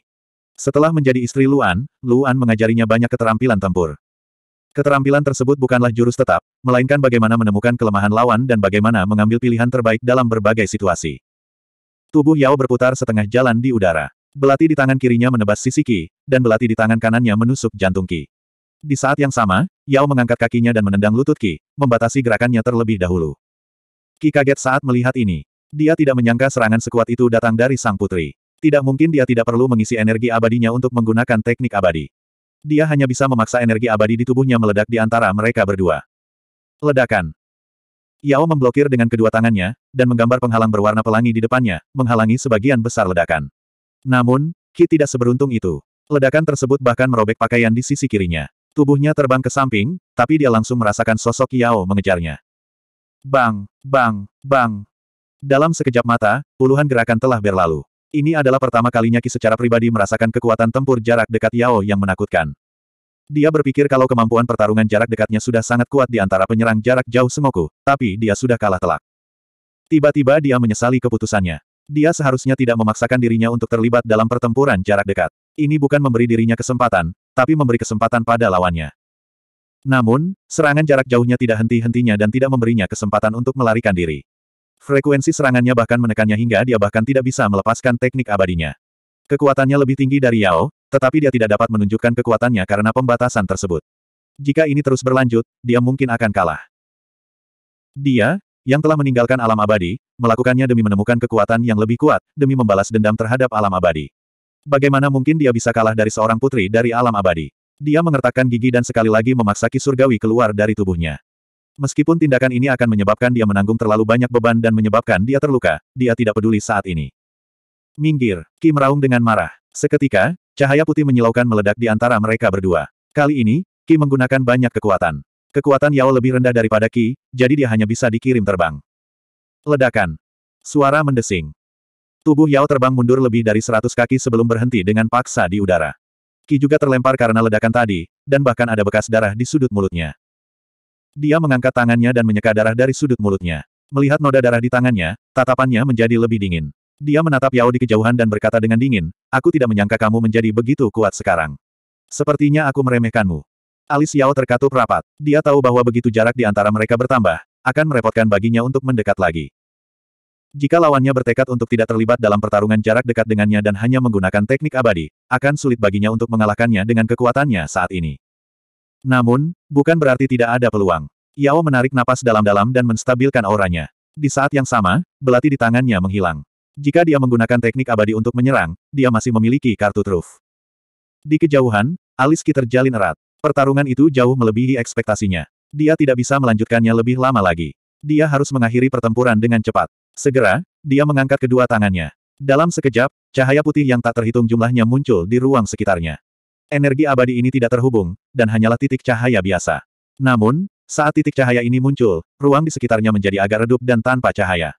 Setelah menjadi istri Luan, Luan mengajarinya banyak keterampilan tempur. Keterampilan tersebut bukanlah jurus tetap, melainkan bagaimana menemukan kelemahan lawan dan bagaimana mengambil pilihan terbaik dalam berbagai situasi. Tubuh Yao berputar setengah jalan di udara. Belati di tangan kirinya menebas sisi Ki, dan belati di tangan kanannya menusuk jantung Ki. Di saat yang sama, Yao mengangkat kakinya dan menendang lutut Ki, membatasi gerakannya terlebih dahulu. Ki kaget saat melihat ini. Dia tidak menyangka serangan sekuat itu datang dari sang putri. Tidak mungkin dia tidak perlu mengisi energi abadinya untuk menggunakan teknik abadi. Dia hanya bisa memaksa energi abadi di tubuhnya meledak di antara mereka berdua. Ledakan. Yao memblokir dengan kedua tangannya, dan menggambar penghalang berwarna pelangi di depannya, menghalangi sebagian besar ledakan. Namun, Ki tidak seberuntung itu. Ledakan tersebut bahkan merobek pakaian di sisi kirinya. Tubuhnya terbang ke samping, tapi dia langsung merasakan sosok Yao mengejarnya. Bang, bang, bang. Dalam sekejap mata, puluhan gerakan telah berlalu. Ini adalah pertama kalinya Ki secara pribadi merasakan kekuatan tempur jarak dekat Yao yang menakutkan. Dia berpikir kalau kemampuan pertarungan jarak dekatnya sudah sangat kuat di antara penyerang jarak jauh Sengoku, tapi dia sudah kalah telak. Tiba-tiba dia menyesali keputusannya. Dia seharusnya tidak memaksakan dirinya untuk terlibat dalam pertempuran jarak dekat. Ini bukan memberi dirinya kesempatan, tapi memberi kesempatan pada lawannya. Namun, serangan jarak jauhnya tidak henti-hentinya dan tidak memberinya kesempatan untuk melarikan diri. Frekuensi serangannya bahkan menekannya hingga dia bahkan tidak bisa melepaskan teknik abadinya. Kekuatannya lebih tinggi dari Yao, tetapi dia tidak dapat menunjukkan kekuatannya karena pembatasan tersebut. Jika ini terus berlanjut, dia mungkin akan kalah. Dia, yang telah meninggalkan alam abadi, melakukannya demi menemukan kekuatan yang lebih kuat, demi membalas dendam terhadap alam abadi. Bagaimana mungkin dia bisa kalah dari seorang putri dari alam abadi? Dia mengertakkan gigi dan sekali lagi memaksa ki surgawi keluar dari tubuhnya. Meskipun tindakan ini akan menyebabkan dia menanggung terlalu banyak beban dan menyebabkan dia terluka, dia tidak peduli saat ini. Minggir, Ki meraung dengan marah. Seketika, cahaya putih menyilaukan meledak di antara mereka berdua. Kali ini, Ki menggunakan banyak kekuatan. Kekuatan Yao lebih rendah daripada Ki, jadi dia hanya bisa dikirim terbang. Ledakan. Suara mendesing. Tubuh Yao terbang mundur lebih dari 100 kaki sebelum berhenti dengan paksa di udara. Ki juga terlempar karena ledakan tadi, dan bahkan ada bekas darah di sudut mulutnya. Dia mengangkat tangannya dan menyeka darah dari sudut mulutnya. Melihat noda darah di tangannya, tatapannya menjadi lebih dingin. Dia menatap Yao di kejauhan dan berkata dengan dingin, Aku tidak menyangka kamu menjadi begitu kuat sekarang. Sepertinya aku meremehkanmu. Alis Yao terkatup rapat. Dia tahu bahwa begitu jarak di antara mereka bertambah, akan merepotkan baginya untuk mendekat lagi. Jika lawannya bertekad untuk tidak terlibat dalam pertarungan jarak dekat dengannya dan hanya menggunakan teknik abadi, akan sulit baginya untuk mengalahkannya dengan kekuatannya saat ini. Namun, bukan berarti tidak ada peluang. Yao menarik napas dalam-dalam dan menstabilkan auranya. Di saat yang sama, belati di tangannya menghilang. Jika dia menggunakan teknik abadi untuk menyerang, dia masih memiliki kartu truf. Di kejauhan, alis Ki terjalin erat. Pertarungan itu jauh melebihi ekspektasinya. Dia tidak bisa melanjutkannya lebih lama lagi. Dia harus mengakhiri pertempuran dengan cepat. Segera, dia mengangkat kedua tangannya. Dalam sekejap, cahaya putih yang tak terhitung jumlahnya muncul di ruang sekitarnya. Energi abadi ini tidak terhubung, dan hanyalah titik cahaya biasa. Namun, saat titik cahaya ini muncul, ruang di sekitarnya menjadi agak redup dan tanpa cahaya.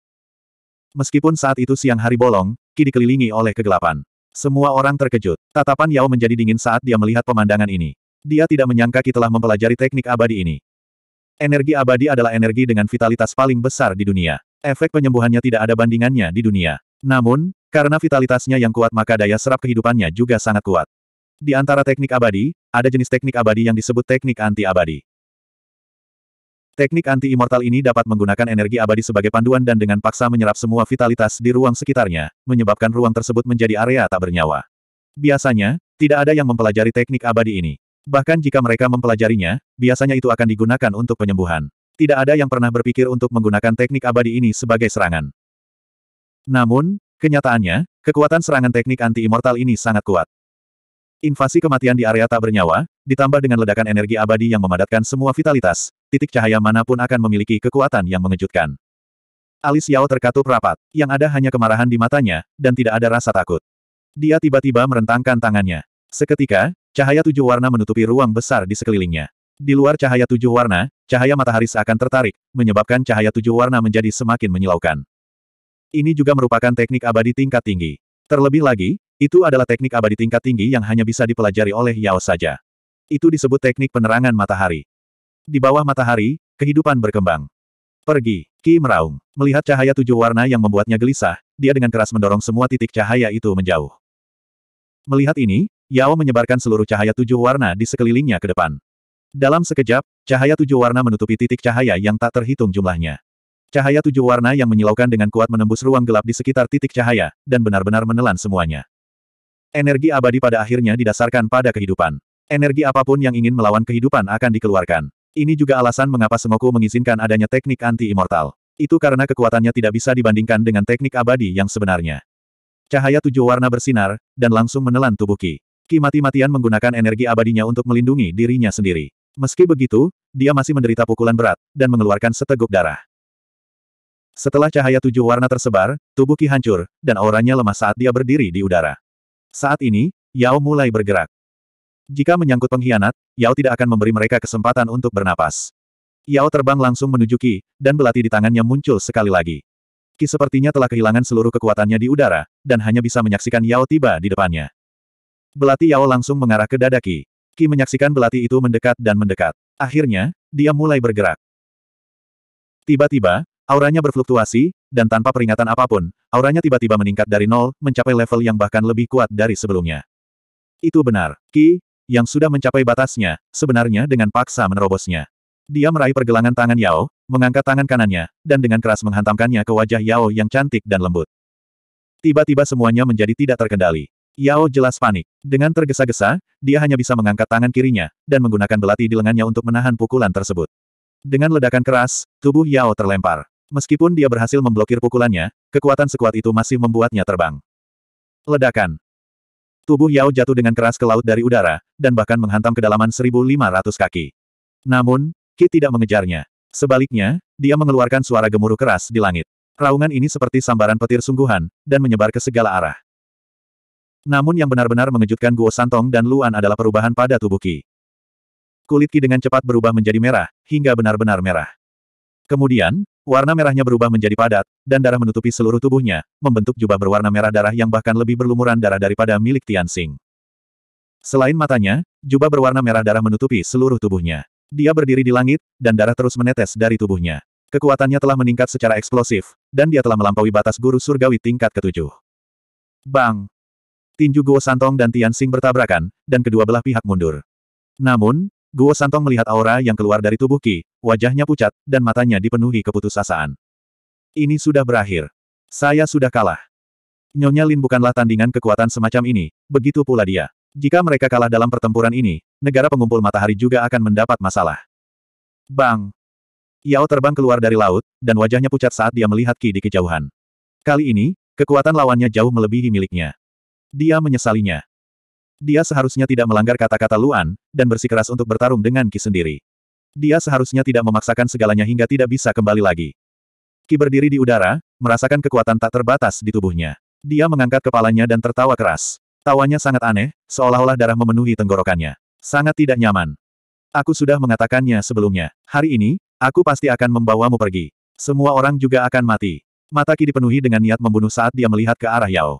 Meskipun saat itu siang hari bolong, Ki dikelilingi oleh kegelapan. Semua orang terkejut. Tatapan Yao menjadi dingin saat dia melihat pemandangan ini. Dia tidak menyangka Ki telah mempelajari teknik abadi ini. Energi abadi adalah energi dengan vitalitas paling besar di dunia. Efek penyembuhannya tidak ada bandingannya di dunia. Namun, karena vitalitasnya yang kuat maka daya serap kehidupannya juga sangat kuat. Di antara teknik abadi, ada jenis teknik abadi yang disebut teknik anti-abadi. Teknik anti-immortal ini dapat menggunakan energi abadi sebagai panduan dan dengan paksa menyerap semua vitalitas di ruang sekitarnya, menyebabkan ruang tersebut menjadi area tak bernyawa. Biasanya, tidak ada yang mempelajari teknik abadi ini. Bahkan jika mereka mempelajarinya, biasanya itu akan digunakan untuk penyembuhan. Tidak ada yang pernah berpikir untuk menggunakan teknik abadi ini sebagai serangan. Namun, kenyataannya, kekuatan serangan teknik anti-immortal ini sangat kuat. Invasi kematian di area tak bernyawa, ditambah dengan ledakan energi abadi yang memadatkan semua vitalitas, titik cahaya manapun akan memiliki kekuatan yang mengejutkan. Alis Yao terkatup rapat, yang ada hanya kemarahan di matanya, dan tidak ada rasa takut. Dia tiba-tiba merentangkan tangannya. Seketika, cahaya tujuh warna menutupi ruang besar di sekelilingnya. Di luar cahaya tujuh warna, cahaya matahari seakan tertarik, menyebabkan cahaya tujuh warna menjadi semakin menyilaukan. Ini juga merupakan teknik abadi tingkat tinggi. Terlebih lagi, itu adalah teknik abadi tingkat tinggi yang hanya bisa dipelajari oleh Yao saja. Itu disebut teknik penerangan matahari. Di bawah matahari, kehidupan berkembang. Pergi, Ki meraung. Melihat cahaya tujuh warna yang membuatnya gelisah, dia dengan keras mendorong semua titik cahaya itu menjauh. Melihat ini, Yao menyebarkan seluruh cahaya tujuh warna di sekelilingnya ke depan. Dalam sekejap, cahaya tujuh warna menutupi titik cahaya yang tak terhitung jumlahnya. Cahaya tujuh warna yang menyilaukan dengan kuat menembus ruang gelap di sekitar titik cahaya, dan benar-benar menelan semuanya. Energi abadi pada akhirnya didasarkan pada kehidupan. Energi apapun yang ingin melawan kehidupan akan dikeluarkan. Ini juga alasan mengapa Sengoku mengizinkan adanya teknik anti-immortal. Itu karena kekuatannya tidak bisa dibandingkan dengan teknik abadi yang sebenarnya. Cahaya tujuh warna bersinar, dan langsung menelan tubuh Ki. Ki mati-matian menggunakan energi abadinya untuk melindungi dirinya sendiri. Meski begitu, dia masih menderita pukulan berat, dan mengeluarkan seteguk darah. Setelah cahaya tujuh warna tersebar, tubuh Ki hancur, dan auranya lemah saat dia berdiri di udara. Saat ini, Yao mulai bergerak. Jika menyangkut pengkhianat, Yao tidak akan memberi mereka kesempatan untuk bernapas. Yao terbang langsung menuju Ki, dan belati di tangannya muncul sekali lagi. Ki sepertinya telah kehilangan seluruh kekuatannya di udara, dan hanya bisa menyaksikan Yao tiba di depannya. Belati Yao langsung mengarah ke dada Ki. Ki menyaksikan belati itu mendekat dan mendekat. Akhirnya, dia mulai bergerak. Tiba-tiba, auranya berfluktuasi, dan tanpa peringatan apapun, auranya tiba-tiba meningkat dari nol, mencapai level yang bahkan lebih kuat dari sebelumnya. Itu benar, Ki, yang sudah mencapai batasnya, sebenarnya dengan paksa menerobosnya. Dia meraih pergelangan tangan Yao, mengangkat tangan kanannya, dan dengan keras menghantamkannya ke wajah Yao yang cantik dan lembut. Tiba-tiba semuanya menjadi tidak terkendali. Yao jelas panik. Dengan tergesa-gesa, dia hanya bisa mengangkat tangan kirinya, dan menggunakan belati di lengannya untuk menahan pukulan tersebut. Dengan ledakan keras, tubuh Yao terlempar. Meskipun dia berhasil memblokir pukulannya, kekuatan sekuat itu masih membuatnya terbang. Ledakan. Tubuh Yao jatuh dengan keras ke laut dari udara, dan bahkan menghantam kedalaman 1.500 kaki. Namun, Ki tidak mengejarnya. Sebaliknya, dia mengeluarkan suara gemuruh keras di langit. Raungan ini seperti sambaran petir sungguhan, dan menyebar ke segala arah. Namun yang benar-benar mengejutkan Guo Santong dan Luan adalah perubahan pada tubuh Ki. Kulit Ki dengan cepat berubah menjadi merah, hingga benar-benar merah. Kemudian, warna merahnya berubah menjadi padat, dan darah menutupi seluruh tubuhnya, membentuk jubah berwarna merah darah yang bahkan lebih berlumuran darah daripada milik Tian Xing. Selain matanya, jubah berwarna merah darah menutupi seluruh tubuhnya. Dia berdiri di langit, dan darah terus menetes dari tubuhnya. Kekuatannya telah meningkat secara eksplosif, dan dia telah melampaui batas guru surgawi tingkat ketujuh. Bang! Tinju Guo Santong dan Tian Xing bertabrakan, dan kedua belah pihak mundur. Namun, Guo Santong melihat aura yang keluar dari tubuh Ki, wajahnya pucat, dan matanya dipenuhi keputusasaan. Ini sudah berakhir. Saya sudah kalah. Nyonya Lin bukanlah tandingan kekuatan semacam ini, begitu pula dia. Jika mereka kalah dalam pertempuran ini, negara pengumpul matahari juga akan mendapat masalah. Bang! Yao terbang keluar dari laut, dan wajahnya pucat saat dia melihat Ki di kejauhan. Kali ini, kekuatan lawannya jauh melebihi miliknya. Dia menyesalinya. Dia seharusnya tidak melanggar kata-kata Luan, dan bersikeras untuk bertarung dengan Ki sendiri. Dia seharusnya tidak memaksakan segalanya hingga tidak bisa kembali lagi. Ki berdiri di udara, merasakan kekuatan tak terbatas di tubuhnya. Dia mengangkat kepalanya dan tertawa keras. Tawanya sangat aneh, seolah-olah darah memenuhi tenggorokannya. Sangat tidak nyaman. Aku sudah mengatakannya sebelumnya. Hari ini, aku pasti akan membawamu pergi. Semua orang juga akan mati. Mata Ki dipenuhi dengan niat membunuh saat dia melihat ke arah Yao.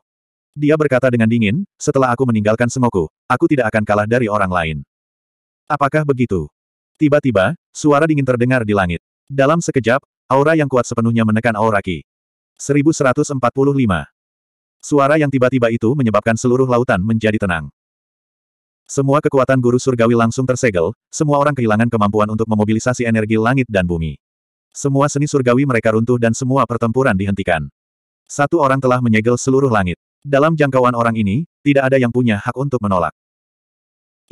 Dia berkata dengan dingin, setelah aku meninggalkan semoku, aku tidak akan kalah dari orang lain. Apakah begitu? Tiba-tiba, suara dingin terdengar di langit. Dalam sekejap, aura yang kuat sepenuhnya menekan aura 1145. Suara yang tiba-tiba itu menyebabkan seluruh lautan menjadi tenang. Semua kekuatan guru surgawi langsung tersegel, semua orang kehilangan kemampuan untuk memobilisasi energi langit dan bumi. Semua seni surgawi mereka runtuh dan semua pertempuran dihentikan. Satu orang telah menyegel seluruh langit. Dalam jangkauan orang ini, tidak ada yang punya hak untuk menolak.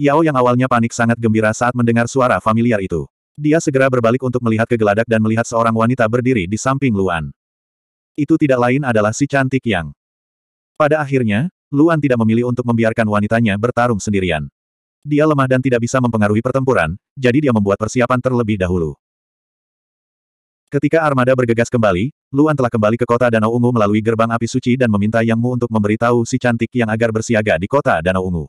Yao yang awalnya panik sangat gembira saat mendengar suara familiar itu. Dia segera berbalik untuk melihat ke geladak dan melihat seorang wanita berdiri di samping Luan. Itu tidak lain adalah si cantik yang. Pada akhirnya, Luan tidak memilih untuk membiarkan wanitanya bertarung sendirian. Dia lemah dan tidak bisa mempengaruhi pertempuran, jadi dia membuat persiapan terlebih dahulu. Ketika armada bergegas kembali, Luan telah kembali ke kota Danau Ungu melalui gerbang api suci dan meminta Yang Mu untuk memberitahu si cantik yang agar bersiaga di kota Danau Ungu.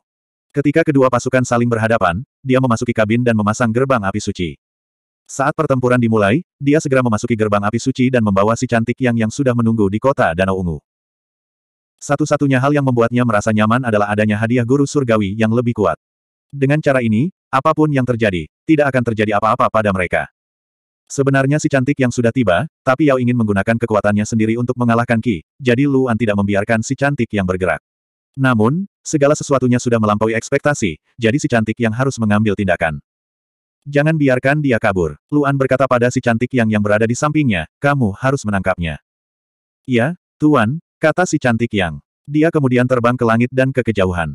Ketika kedua pasukan saling berhadapan, dia memasuki kabin dan memasang gerbang api suci. Saat pertempuran dimulai, dia segera memasuki gerbang api suci dan membawa si cantik yang yang sudah menunggu di kota Danau Ungu. Satu-satunya hal yang membuatnya merasa nyaman adalah adanya hadiah guru surgawi yang lebih kuat. Dengan cara ini, apapun yang terjadi, tidak akan terjadi apa-apa pada mereka. Sebenarnya si cantik yang sudah tiba, tapi Yao ingin menggunakan kekuatannya sendiri untuk mengalahkan Ki. jadi Luan tidak membiarkan si cantik yang bergerak. Namun, segala sesuatunya sudah melampaui ekspektasi, jadi si cantik yang harus mengambil tindakan. Jangan biarkan dia kabur. Luan berkata pada si cantik yang yang berada di sampingnya, kamu harus menangkapnya. Ya, Tuan, kata si cantik yang. Dia kemudian terbang ke langit dan ke kejauhan.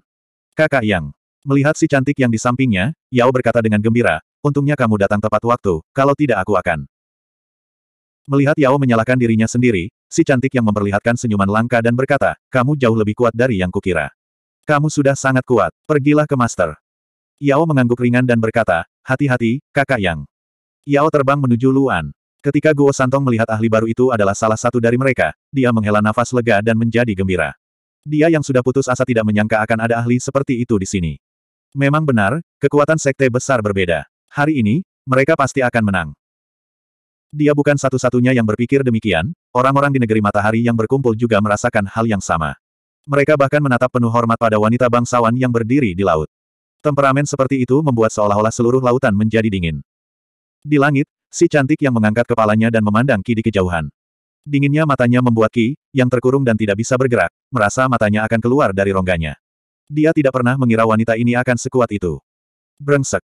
Kakak yang. Melihat si cantik yang di sampingnya, Yao berkata dengan gembira, untungnya kamu datang tepat waktu, kalau tidak aku akan. Melihat Yao menyalahkan dirinya sendiri, si cantik yang memperlihatkan senyuman langka dan berkata, kamu jauh lebih kuat dari yang kukira. Kamu sudah sangat kuat, pergilah ke Master. Yao mengangguk ringan dan berkata, hati-hati, kakak yang. Yao terbang menuju Luan. Ketika Guo Santong melihat ahli baru itu adalah salah satu dari mereka, dia menghela nafas lega dan menjadi gembira. Dia yang sudah putus asa tidak menyangka akan ada ahli seperti itu di sini. Memang benar, kekuatan sekte besar berbeda. Hari ini, mereka pasti akan menang. Dia bukan satu-satunya yang berpikir demikian, orang-orang di negeri matahari yang berkumpul juga merasakan hal yang sama. Mereka bahkan menatap penuh hormat pada wanita bangsawan yang berdiri di laut. Temperamen seperti itu membuat seolah-olah seluruh lautan menjadi dingin. Di langit, si cantik yang mengangkat kepalanya dan memandang Ki di kejauhan. Dinginnya matanya membuat Ki, yang terkurung dan tidak bisa bergerak, merasa matanya akan keluar dari rongganya. Dia tidak pernah mengira wanita ini akan sekuat itu. Brengsek,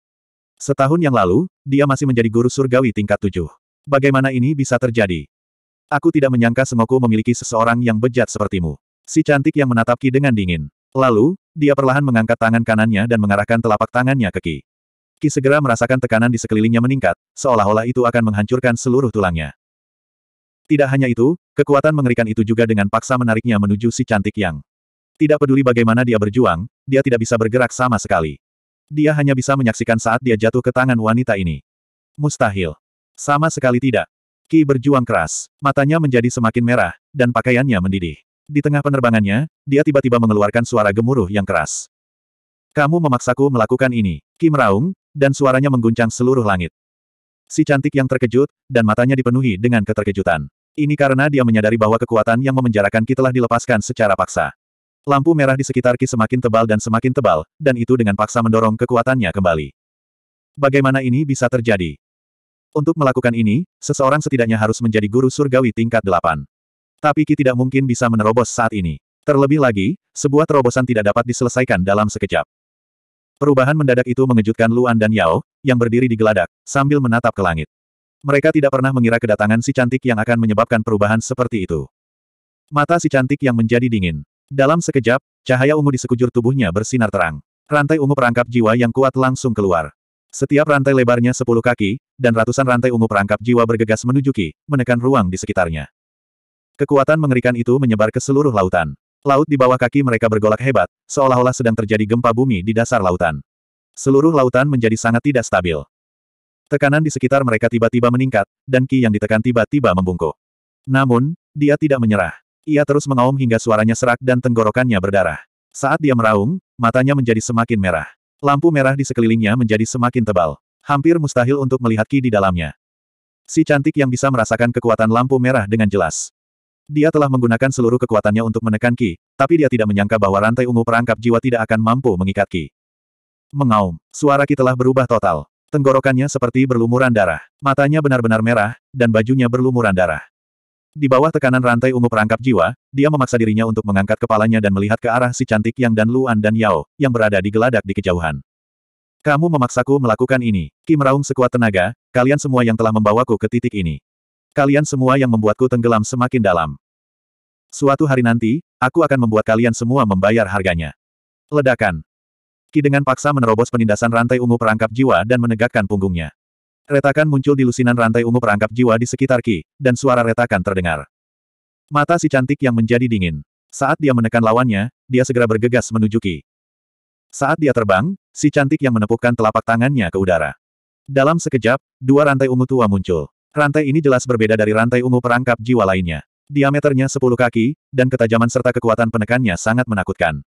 Setahun yang lalu, dia masih menjadi guru surgawi tingkat tujuh. Bagaimana ini bisa terjadi? Aku tidak menyangka Semoku memiliki seseorang yang bejat sepertimu. Si cantik yang menatap Ki dengan dingin. Lalu, dia perlahan mengangkat tangan kanannya dan mengarahkan telapak tangannya ke Ki. Ki segera merasakan tekanan di sekelilingnya meningkat, seolah-olah itu akan menghancurkan seluruh tulangnya. Tidak hanya itu, kekuatan mengerikan itu juga dengan paksa menariknya menuju si cantik yang. Tidak peduli bagaimana dia berjuang, dia tidak bisa bergerak sama sekali. Dia hanya bisa menyaksikan saat dia jatuh ke tangan wanita ini. Mustahil. Sama sekali tidak. Ki berjuang keras, matanya menjadi semakin merah, dan pakaiannya mendidih. Di tengah penerbangannya, dia tiba-tiba mengeluarkan suara gemuruh yang keras. Kamu memaksaku melakukan ini. Ki meraung, dan suaranya mengguncang seluruh langit. Si cantik yang terkejut, dan matanya dipenuhi dengan keterkejutan. Ini karena dia menyadari bahwa kekuatan yang memenjarakan Ki telah dilepaskan secara paksa. Lampu merah di sekitar Ki semakin tebal dan semakin tebal, dan itu dengan paksa mendorong kekuatannya kembali. Bagaimana ini bisa terjadi? Untuk melakukan ini, seseorang setidaknya harus menjadi guru surgawi tingkat delapan. Tapi Ki tidak mungkin bisa menerobos saat ini. Terlebih lagi, sebuah terobosan tidak dapat diselesaikan dalam sekejap. Perubahan mendadak itu mengejutkan Luan dan Yao, yang berdiri di geladak, sambil menatap ke langit. Mereka tidak pernah mengira kedatangan si cantik yang akan menyebabkan perubahan seperti itu. Mata si cantik yang menjadi dingin. Dalam sekejap, cahaya ungu di sekujur tubuhnya bersinar terang. Rantai ungu perangkap jiwa yang kuat langsung keluar. Setiap rantai lebarnya sepuluh kaki, dan ratusan rantai ungu perangkap jiwa bergegas menuju Ki, menekan ruang di sekitarnya. Kekuatan mengerikan itu menyebar ke seluruh lautan. Laut di bawah kaki mereka bergolak hebat, seolah-olah sedang terjadi gempa bumi di dasar lautan. Seluruh lautan menjadi sangat tidak stabil. Tekanan di sekitar mereka tiba-tiba meningkat, dan Ki yang ditekan tiba-tiba membungkuk. Namun, dia tidak menyerah. Ia terus mengaum hingga suaranya serak dan tenggorokannya berdarah. Saat dia meraung, matanya menjadi semakin merah. Lampu merah di sekelilingnya menjadi semakin tebal. Hampir mustahil untuk melihat Ki di dalamnya. Si cantik yang bisa merasakan kekuatan lampu merah dengan jelas. Dia telah menggunakan seluruh kekuatannya untuk menekan Ki, tapi dia tidak menyangka bahwa rantai ungu perangkap jiwa tidak akan mampu mengikat Ki. Mengaum, suara Ki telah berubah total. Tenggorokannya seperti berlumuran darah, matanya benar-benar merah, dan bajunya berlumuran darah. Di bawah tekanan rantai ungu perangkap jiwa, dia memaksa dirinya untuk mengangkat kepalanya dan melihat ke arah si cantik Yang dan Luan dan Yao, yang berada di geladak di kejauhan. Kamu memaksaku melakukan ini. Kim Raung sekuat tenaga, kalian semua yang telah membawaku ke titik ini. Kalian semua yang membuatku tenggelam semakin dalam. Suatu hari nanti, aku akan membuat kalian semua membayar harganya. Ledakan. Ki dengan paksa menerobos penindasan rantai ungu perangkap jiwa dan menegakkan punggungnya. Retakan muncul di lusinan rantai ungu perangkap jiwa di sekitar Ki, dan suara retakan terdengar. Mata si cantik yang menjadi dingin. Saat dia menekan lawannya, dia segera bergegas menuju Ki. Saat dia terbang, si cantik yang menepukkan telapak tangannya ke udara. Dalam sekejap, dua rantai ungu tua muncul. Rantai ini jelas berbeda dari rantai ungu perangkap jiwa lainnya. Diameternya 10 kaki, dan ketajaman serta kekuatan penekannya sangat menakutkan.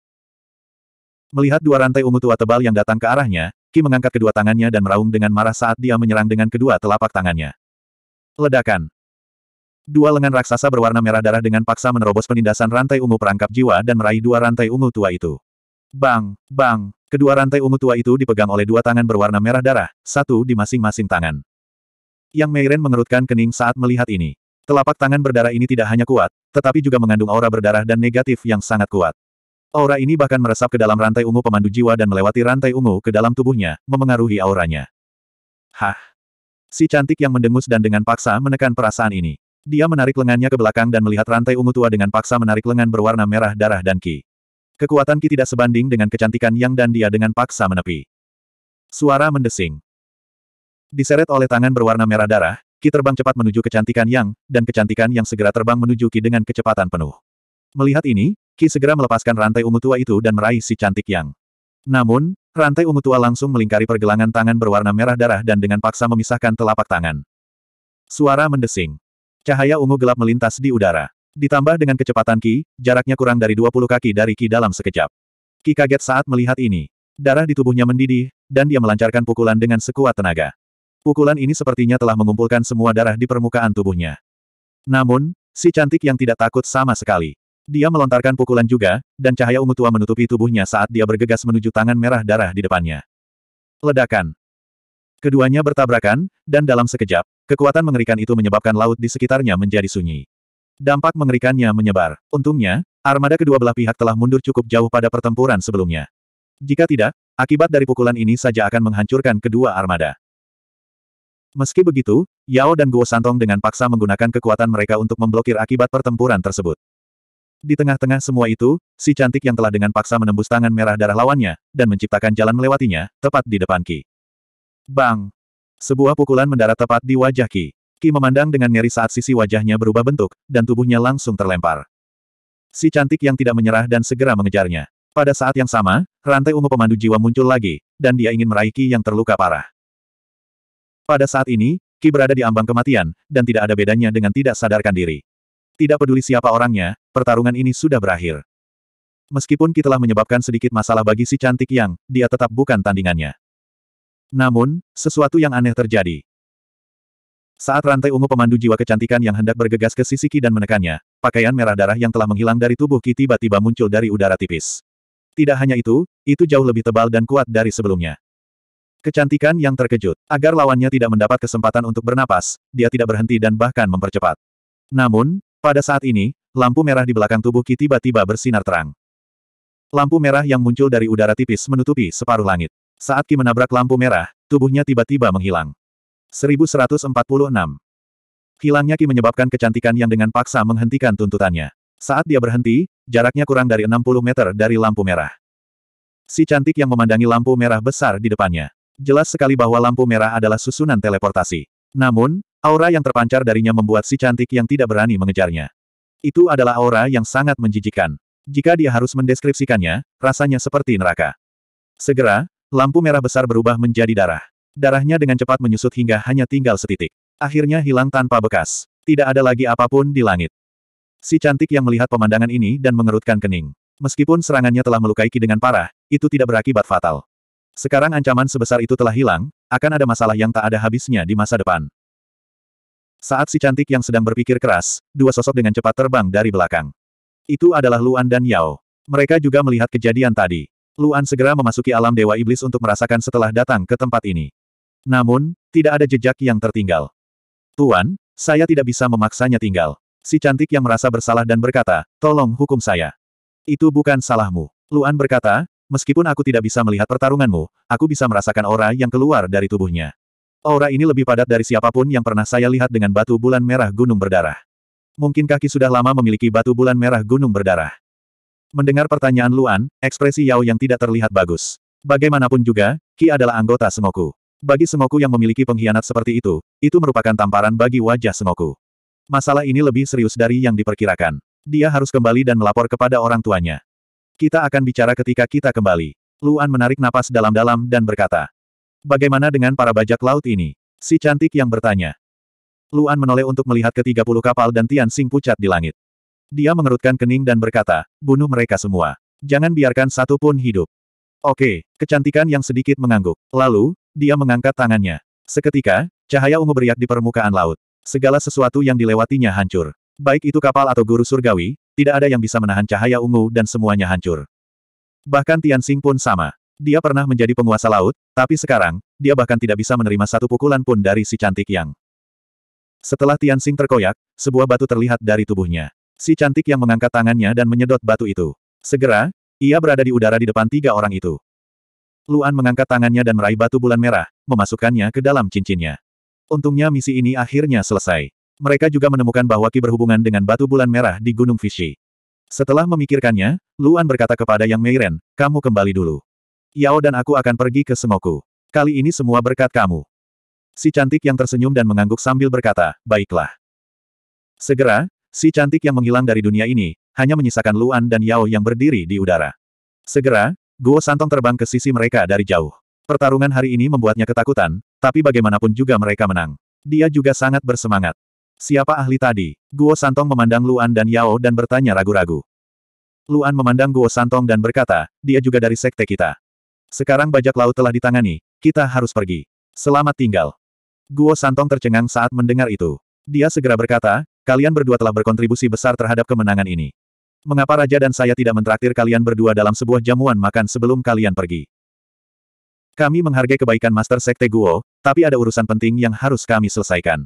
Melihat dua rantai ungu tua tebal yang datang ke arahnya, Ki mengangkat kedua tangannya dan meraung dengan marah saat dia menyerang dengan kedua telapak tangannya. Ledakan. Dua lengan raksasa berwarna merah darah dengan paksa menerobos penindasan rantai ungu perangkap jiwa dan meraih dua rantai ungu tua itu. Bang, bang, kedua rantai ungu tua itu dipegang oleh dua tangan berwarna merah darah, satu di masing-masing tangan. Yang Meiren mengerutkan kening saat melihat ini. Telapak tangan berdarah ini tidak hanya kuat, tetapi juga mengandung aura berdarah dan negatif yang sangat kuat. Aura ini bahkan meresap ke dalam rantai ungu pemandu jiwa dan melewati rantai ungu ke dalam tubuhnya, memengaruhi auranya. Hah! Si cantik yang mendengus dan dengan paksa menekan perasaan ini. Dia menarik lengannya ke belakang dan melihat rantai ungu tua dengan paksa menarik lengan berwarna merah darah dan Ki. Kekuatan Ki tidak sebanding dengan kecantikan Yang dan dia dengan paksa menepi. Suara mendesing. Diseret oleh tangan berwarna merah darah, Ki terbang cepat menuju kecantikan Yang, dan kecantikan Yang segera terbang menuju Ki dengan kecepatan penuh. Melihat ini, Ki segera melepaskan rantai ungu tua itu dan meraih si cantik yang. Namun, rantai ungu tua langsung melingkari pergelangan tangan berwarna merah darah dan dengan paksa memisahkan telapak tangan. Suara mendesing. Cahaya ungu gelap melintas di udara. Ditambah dengan kecepatan Ki, jaraknya kurang dari 20 kaki dari Ki dalam sekejap. Ki kaget saat melihat ini. Darah di tubuhnya mendidih, dan dia melancarkan pukulan dengan sekuat tenaga. Pukulan ini sepertinya telah mengumpulkan semua darah di permukaan tubuhnya. Namun, si cantik yang tidak takut sama sekali. Dia melontarkan pukulan juga, dan cahaya ungu tua menutupi tubuhnya saat dia bergegas menuju tangan merah darah di depannya. Ledakan. Keduanya bertabrakan, dan dalam sekejap, kekuatan mengerikan itu menyebabkan laut di sekitarnya menjadi sunyi. Dampak mengerikannya menyebar. Untungnya, armada kedua belah pihak telah mundur cukup jauh pada pertempuran sebelumnya. Jika tidak, akibat dari pukulan ini saja akan menghancurkan kedua armada. Meski begitu, Yao dan Guo Santong dengan paksa menggunakan kekuatan mereka untuk memblokir akibat pertempuran tersebut. Di tengah-tengah semua itu, si cantik yang telah dengan paksa menembus tangan merah darah lawannya, dan menciptakan jalan melewatinya, tepat di depan Ki. Bang! Sebuah pukulan mendarat tepat di wajah Ki. Ki memandang dengan nyeri saat sisi wajahnya berubah bentuk, dan tubuhnya langsung terlempar. Si cantik yang tidak menyerah dan segera mengejarnya. Pada saat yang sama, rantai ungu pemandu jiwa muncul lagi, dan dia ingin meraih Ki yang terluka parah. Pada saat ini, Ki berada di ambang kematian, dan tidak ada bedanya dengan tidak sadarkan diri. Tidak peduli siapa orangnya, pertarungan ini sudah berakhir. Meskipun kita telah menyebabkan sedikit masalah bagi si cantik yang, dia tetap bukan tandingannya. Namun, sesuatu yang aneh terjadi. Saat rantai ungu pemandu jiwa kecantikan yang hendak bergegas ke sisi Ki dan menekannya, pakaian merah darah yang telah menghilang dari tubuh Ki tiba-tiba muncul dari udara tipis. Tidak hanya itu, itu jauh lebih tebal dan kuat dari sebelumnya. Kecantikan yang terkejut, agar lawannya tidak mendapat kesempatan untuk bernapas, dia tidak berhenti dan bahkan mempercepat. Namun, pada saat ini, lampu merah di belakang tubuh Ki tiba-tiba bersinar terang. Lampu merah yang muncul dari udara tipis menutupi separuh langit. Saat Ki menabrak lampu merah, tubuhnya tiba-tiba menghilang. 1146. Hilangnya Ki menyebabkan kecantikan yang dengan paksa menghentikan tuntutannya. Saat dia berhenti, jaraknya kurang dari 60 meter dari lampu merah. Si cantik yang memandangi lampu merah besar di depannya. Jelas sekali bahwa lampu merah adalah susunan teleportasi. Namun, Aura yang terpancar darinya membuat si cantik yang tidak berani mengejarnya. Itu adalah aura yang sangat menjijikan. Jika dia harus mendeskripsikannya, rasanya seperti neraka. Segera, lampu merah besar berubah menjadi darah. Darahnya dengan cepat menyusut hingga hanya tinggal setitik. Akhirnya hilang tanpa bekas. Tidak ada lagi apapun di langit. Si cantik yang melihat pemandangan ini dan mengerutkan kening. Meskipun serangannya telah melukai Ki dengan parah, itu tidak berakibat fatal. Sekarang ancaman sebesar itu telah hilang, akan ada masalah yang tak ada habisnya di masa depan. Saat si cantik yang sedang berpikir keras, dua sosok dengan cepat terbang dari belakang. Itu adalah Luan dan Yao. Mereka juga melihat kejadian tadi. Luan segera memasuki alam Dewa Iblis untuk merasakan setelah datang ke tempat ini. Namun, tidak ada jejak yang tertinggal. Tuan, saya tidak bisa memaksanya tinggal. Si cantik yang merasa bersalah dan berkata, tolong hukum saya. Itu bukan salahmu. Luan berkata, meskipun aku tidak bisa melihat pertarunganmu, aku bisa merasakan aura yang keluar dari tubuhnya. Aura ini lebih padat dari siapapun yang pernah saya lihat dengan batu bulan merah gunung berdarah. Mungkin kaki sudah lama memiliki batu bulan merah gunung berdarah. Mendengar pertanyaan Luan, ekspresi Yao yang tidak terlihat bagus. Bagaimanapun juga, Ki adalah anggota semoku. Bagi semoku yang memiliki pengkhianat seperti itu, itu merupakan tamparan bagi wajah semoku. Masalah ini lebih serius dari yang diperkirakan. Dia harus kembali dan melapor kepada orang tuanya. Kita akan bicara ketika kita kembali. Luan menarik napas dalam-dalam dan berkata, Bagaimana dengan para bajak laut ini? Si cantik yang bertanya. Luan menoleh untuk melihat ke-30 kapal dan Tian Xing pucat di langit. Dia mengerutkan kening dan berkata, bunuh mereka semua. Jangan biarkan satu pun hidup. Oke, kecantikan yang sedikit mengangguk. Lalu, dia mengangkat tangannya. Seketika, cahaya ungu beriak di permukaan laut. Segala sesuatu yang dilewatinya hancur. Baik itu kapal atau guru surgawi, tidak ada yang bisa menahan cahaya ungu dan semuanya hancur. Bahkan Tian Tianxing pun sama. Dia pernah menjadi penguasa laut, tapi sekarang, dia bahkan tidak bisa menerima satu pukulan pun dari si cantik yang. Setelah Tianxing terkoyak, sebuah batu terlihat dari tubuhnya. Si cantik yang mengangkat tangannya dan menyedot batu itu. Segera, ia berada di udara di depan tiga orang itu. Luan mengangkat tangannya dan meraih batu bulan merah, memasukkannya ke dalam cincinnya. Untungnya misi ini akhirnya selesai. Mereka juga menemukan bahwa Ki berhubungan dengan batu bulan merah di Gunung Fishi. Setelah memikirkannya, Luan berkata kepada Yang Meiren, kamu kembali dulu. Yao dan aku akan pergi ke Semoku. Kali ini semua berkat kamu. Si cantik yang tersenyum dan mengangguk sambil berkata, baiklah. Segera, si cantik yang menghilang dari dunia ini, hanya menyisakan Luan dan Yao yang berdiri di udara. Segera, Guo Santong terbang ke sisi mereka dari jauh. Pertarungan hari ini membuatnya ketakutan, tapi bagaimanapun juga mereka menang. Dia juga sangat bersemangat. Siapa ahli tadi? Guo Santong memandang Luan dan Yao dan bertanya ragu-ragu. Luan memandang Guo Santong dan berkata, dia juga dari sekte kita. Sekarang bajak laut telah ditangani, kita harus pergi. Selamat tinggal. Guo Santong tercengang saat mendengar itu. Dia segera berkata, kalian berdua telah berkontribusi besar terhadap kemenangan ini. Mengapa Raja dan saya tidak mentraktir kalian berdua dalam sebuah jamuan makan sebelum kalian pergi? Kami menghargai kebaikan Master Sekte Guo, tapi ada urusan penting yang harus kami selesaikan.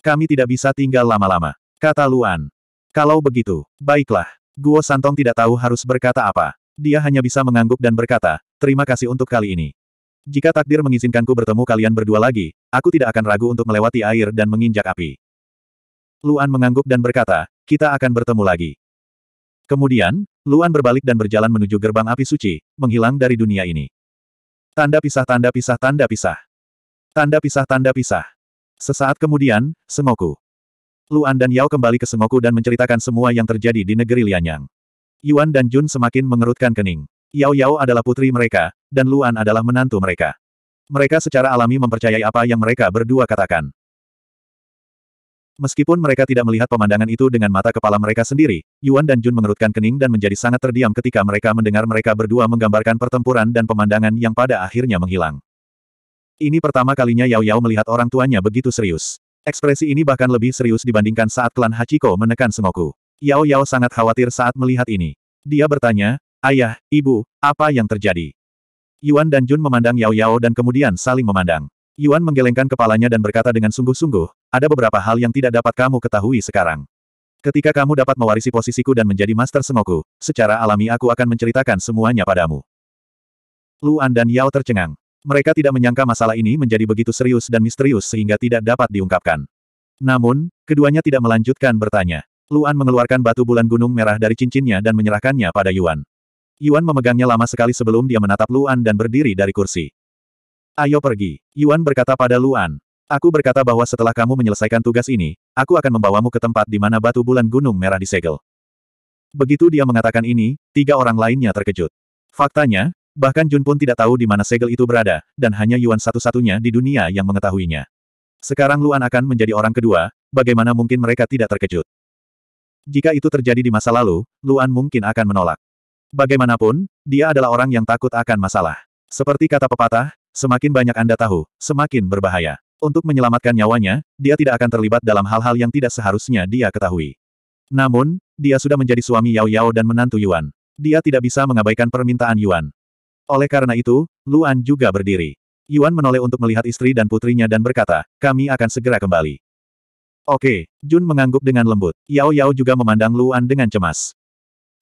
Kami tidak bisa tinggal lama-lama, kata Luan. Kalau begitu, baiklah. Guo Santong tidak tahu harus berkata apa. Dia hanya bisa mengangguk dan berkata, terima kasih untuk kali ini. Jika takdir mengizinkanku bertemu kalian berdua lagi, aku tidak akan ragu untuk melewati air dan menginjak api. Luan mengangguk dan berkata, kita akan bertemu lagi. Kemudian, Luan berbalik dan berjalan menuju gerbang api suci, menghilang dari dunia ini. Tanda pisah tanda pisah tanda pisah. Tanda pisah tanda pisah. Sesaat kemudian, Sengoku. Luan dan Yao kembali ke Sengoku dan menceritakan semua yang terjadi di negeri Lianyang. Yuan dan Jun semakin mengerutkan kening. Yao Yao adalah putri mereka, dan Luan adalah menantu mereka. Mereka secara alami mempercayai apa yang mereka berdua katakan. Meskipun mereka tidak melihat pemandangan itu dengan mata kepala mereka sendiri, Yuan dan Jun mengerutkan kening dan menjadi sangat terdiam ketika mereka mendengar mereka berdua menggambarkan pertempuran dan pemandangan yang pada akhirnya menghilang. Ini pertama kalinya Yao Yao melihat orang tuanya begitu serius. Ekspresi ini bahkan lebih serius dibandingkan saat klan Hachiko menekan Sengoku. Yao Yao sangat khawatir saat melihat ini. Dia bertanya, Ayah, ibu, apa yang terjadi? Yuan dan Jun memandang Yao Yao dan kemudian saling memandang. Yuan menggelengkan kepalanya dan berkata dengan sungguh-sungguh, ada beberapa hal yang tidak dapat kamu ketahui sekarang. Ketika kamu dapat mewarisi posisiku dan menjadi Master semoku, secara alami aku akan menceritakan semuanya padamu. Luan dan Yao tercengang. Mereka tidak menyangka masalah ini menjadi begitu serius dan misterius sehingga tidak dapat diungkapkan. Namun, keduanya tidak melanjutkan bertanya. Luan mengeluarkan batu bulan gunung merah dari cincinnya dan menyerahkannya pada Yuan. Yuan memegangnya lama sekali sebelum dia menatap Luan dan berdiri dari kursi. Ayo pergi. Yuan berkata pada Luan. Aku berkata bahwa setelah kamu menyelesaikan tugas ini, aku akan membawamu ke tempat di mana batu bulan gunung merah disegel. Begitu dia mengatakan ini, tiga orang lainnya terkejut. Faktanya, bahkan Jun pun tidak tahu di mana segel itu berada, dan hanya Yuan satu-satunya di dunia yang mengetahuinya. Sekarang Luan akan menjadi orang kedua, bagaimana mungkin mereka tidak terkejut? Jika itu terjadi di masa lalu, Luan mungkin akan menolak. Bagaimanapun, dia adalah orang yang takut akan masalah. Seperti kata pepatah, semakin banyak Anda tahu, semakin berbahaya. Untuk menyelamatkan nyawanya, dia tidak akan terlibat dalam hal-hal yang tidak seharusnya dia ketahui. Namun, dia sudah menjadi suami Yao Yao dan menantu Yuan. Dia tidak bisa mengabaikan permintaan Yuan. Oleh karena itu, Luan juga berdiri. Yuan menoleh untuk melihat istri dan putrinya dan berkata, kami akan segera kembali. Oke, Jun mengangguk dengan lembut. Yao Yao juga memandang Luan dengan cemas.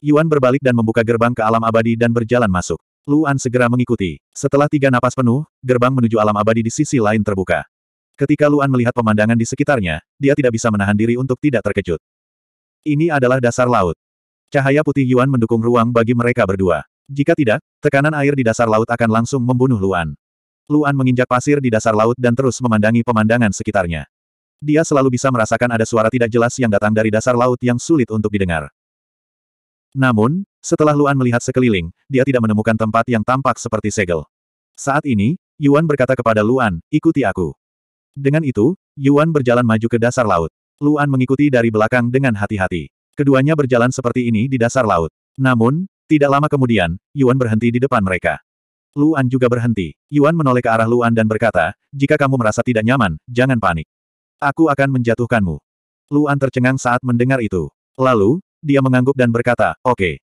Yuan berbalik dan membuka gerbang ke alam abadi dan berjalan masuk. Luan segera mengikuti. Setelah tiga napas penuh, gerbang menuju alam abadi di sisi lain terbuka. Ketika Luan melihat pemandangan di sekitarnya, dia tidak bisa menahan diri untuk tidak terkejut. Ini adalah dasar laut. Cahaya putih Yuan mendukung ruang bagi mereka berdua. Jika tidak, tekanan air di dasar laut akan langsung membunuh Luan. Luan menginjak pasir di dasar laut dan terus memandangi pemandangan sekitarnya. Dia selalu bisa merasakan ada suara tidak jelas yang datang dari dasar laut yang sulit untuk didengar. Namun, setelah Luan melihat sekeliling, dia tidak menemukan tempat yang tampak seperti segel. Saat ini, Yuan berkata kepada Luan, ikuti aku. Dengan itu, Yuan berjalan maju ke dasar laut. Luan mengikuti dari belakang dengan hati-hati. Keduanya berjalan seperti ini di dasar laut. Namun, tidak lama kemudian, Yuan berhenti di depan mereka. Luan juga berhenti. Yuan menoleh ke arah Luan dan berkata, jika kamu merasa tidak nyaman, jangan panik. Aku akan menjatuhkanmu. Luan tercengang saat mendengar itu. Lalu, dia mengangguk dan berkata, oke. Okay.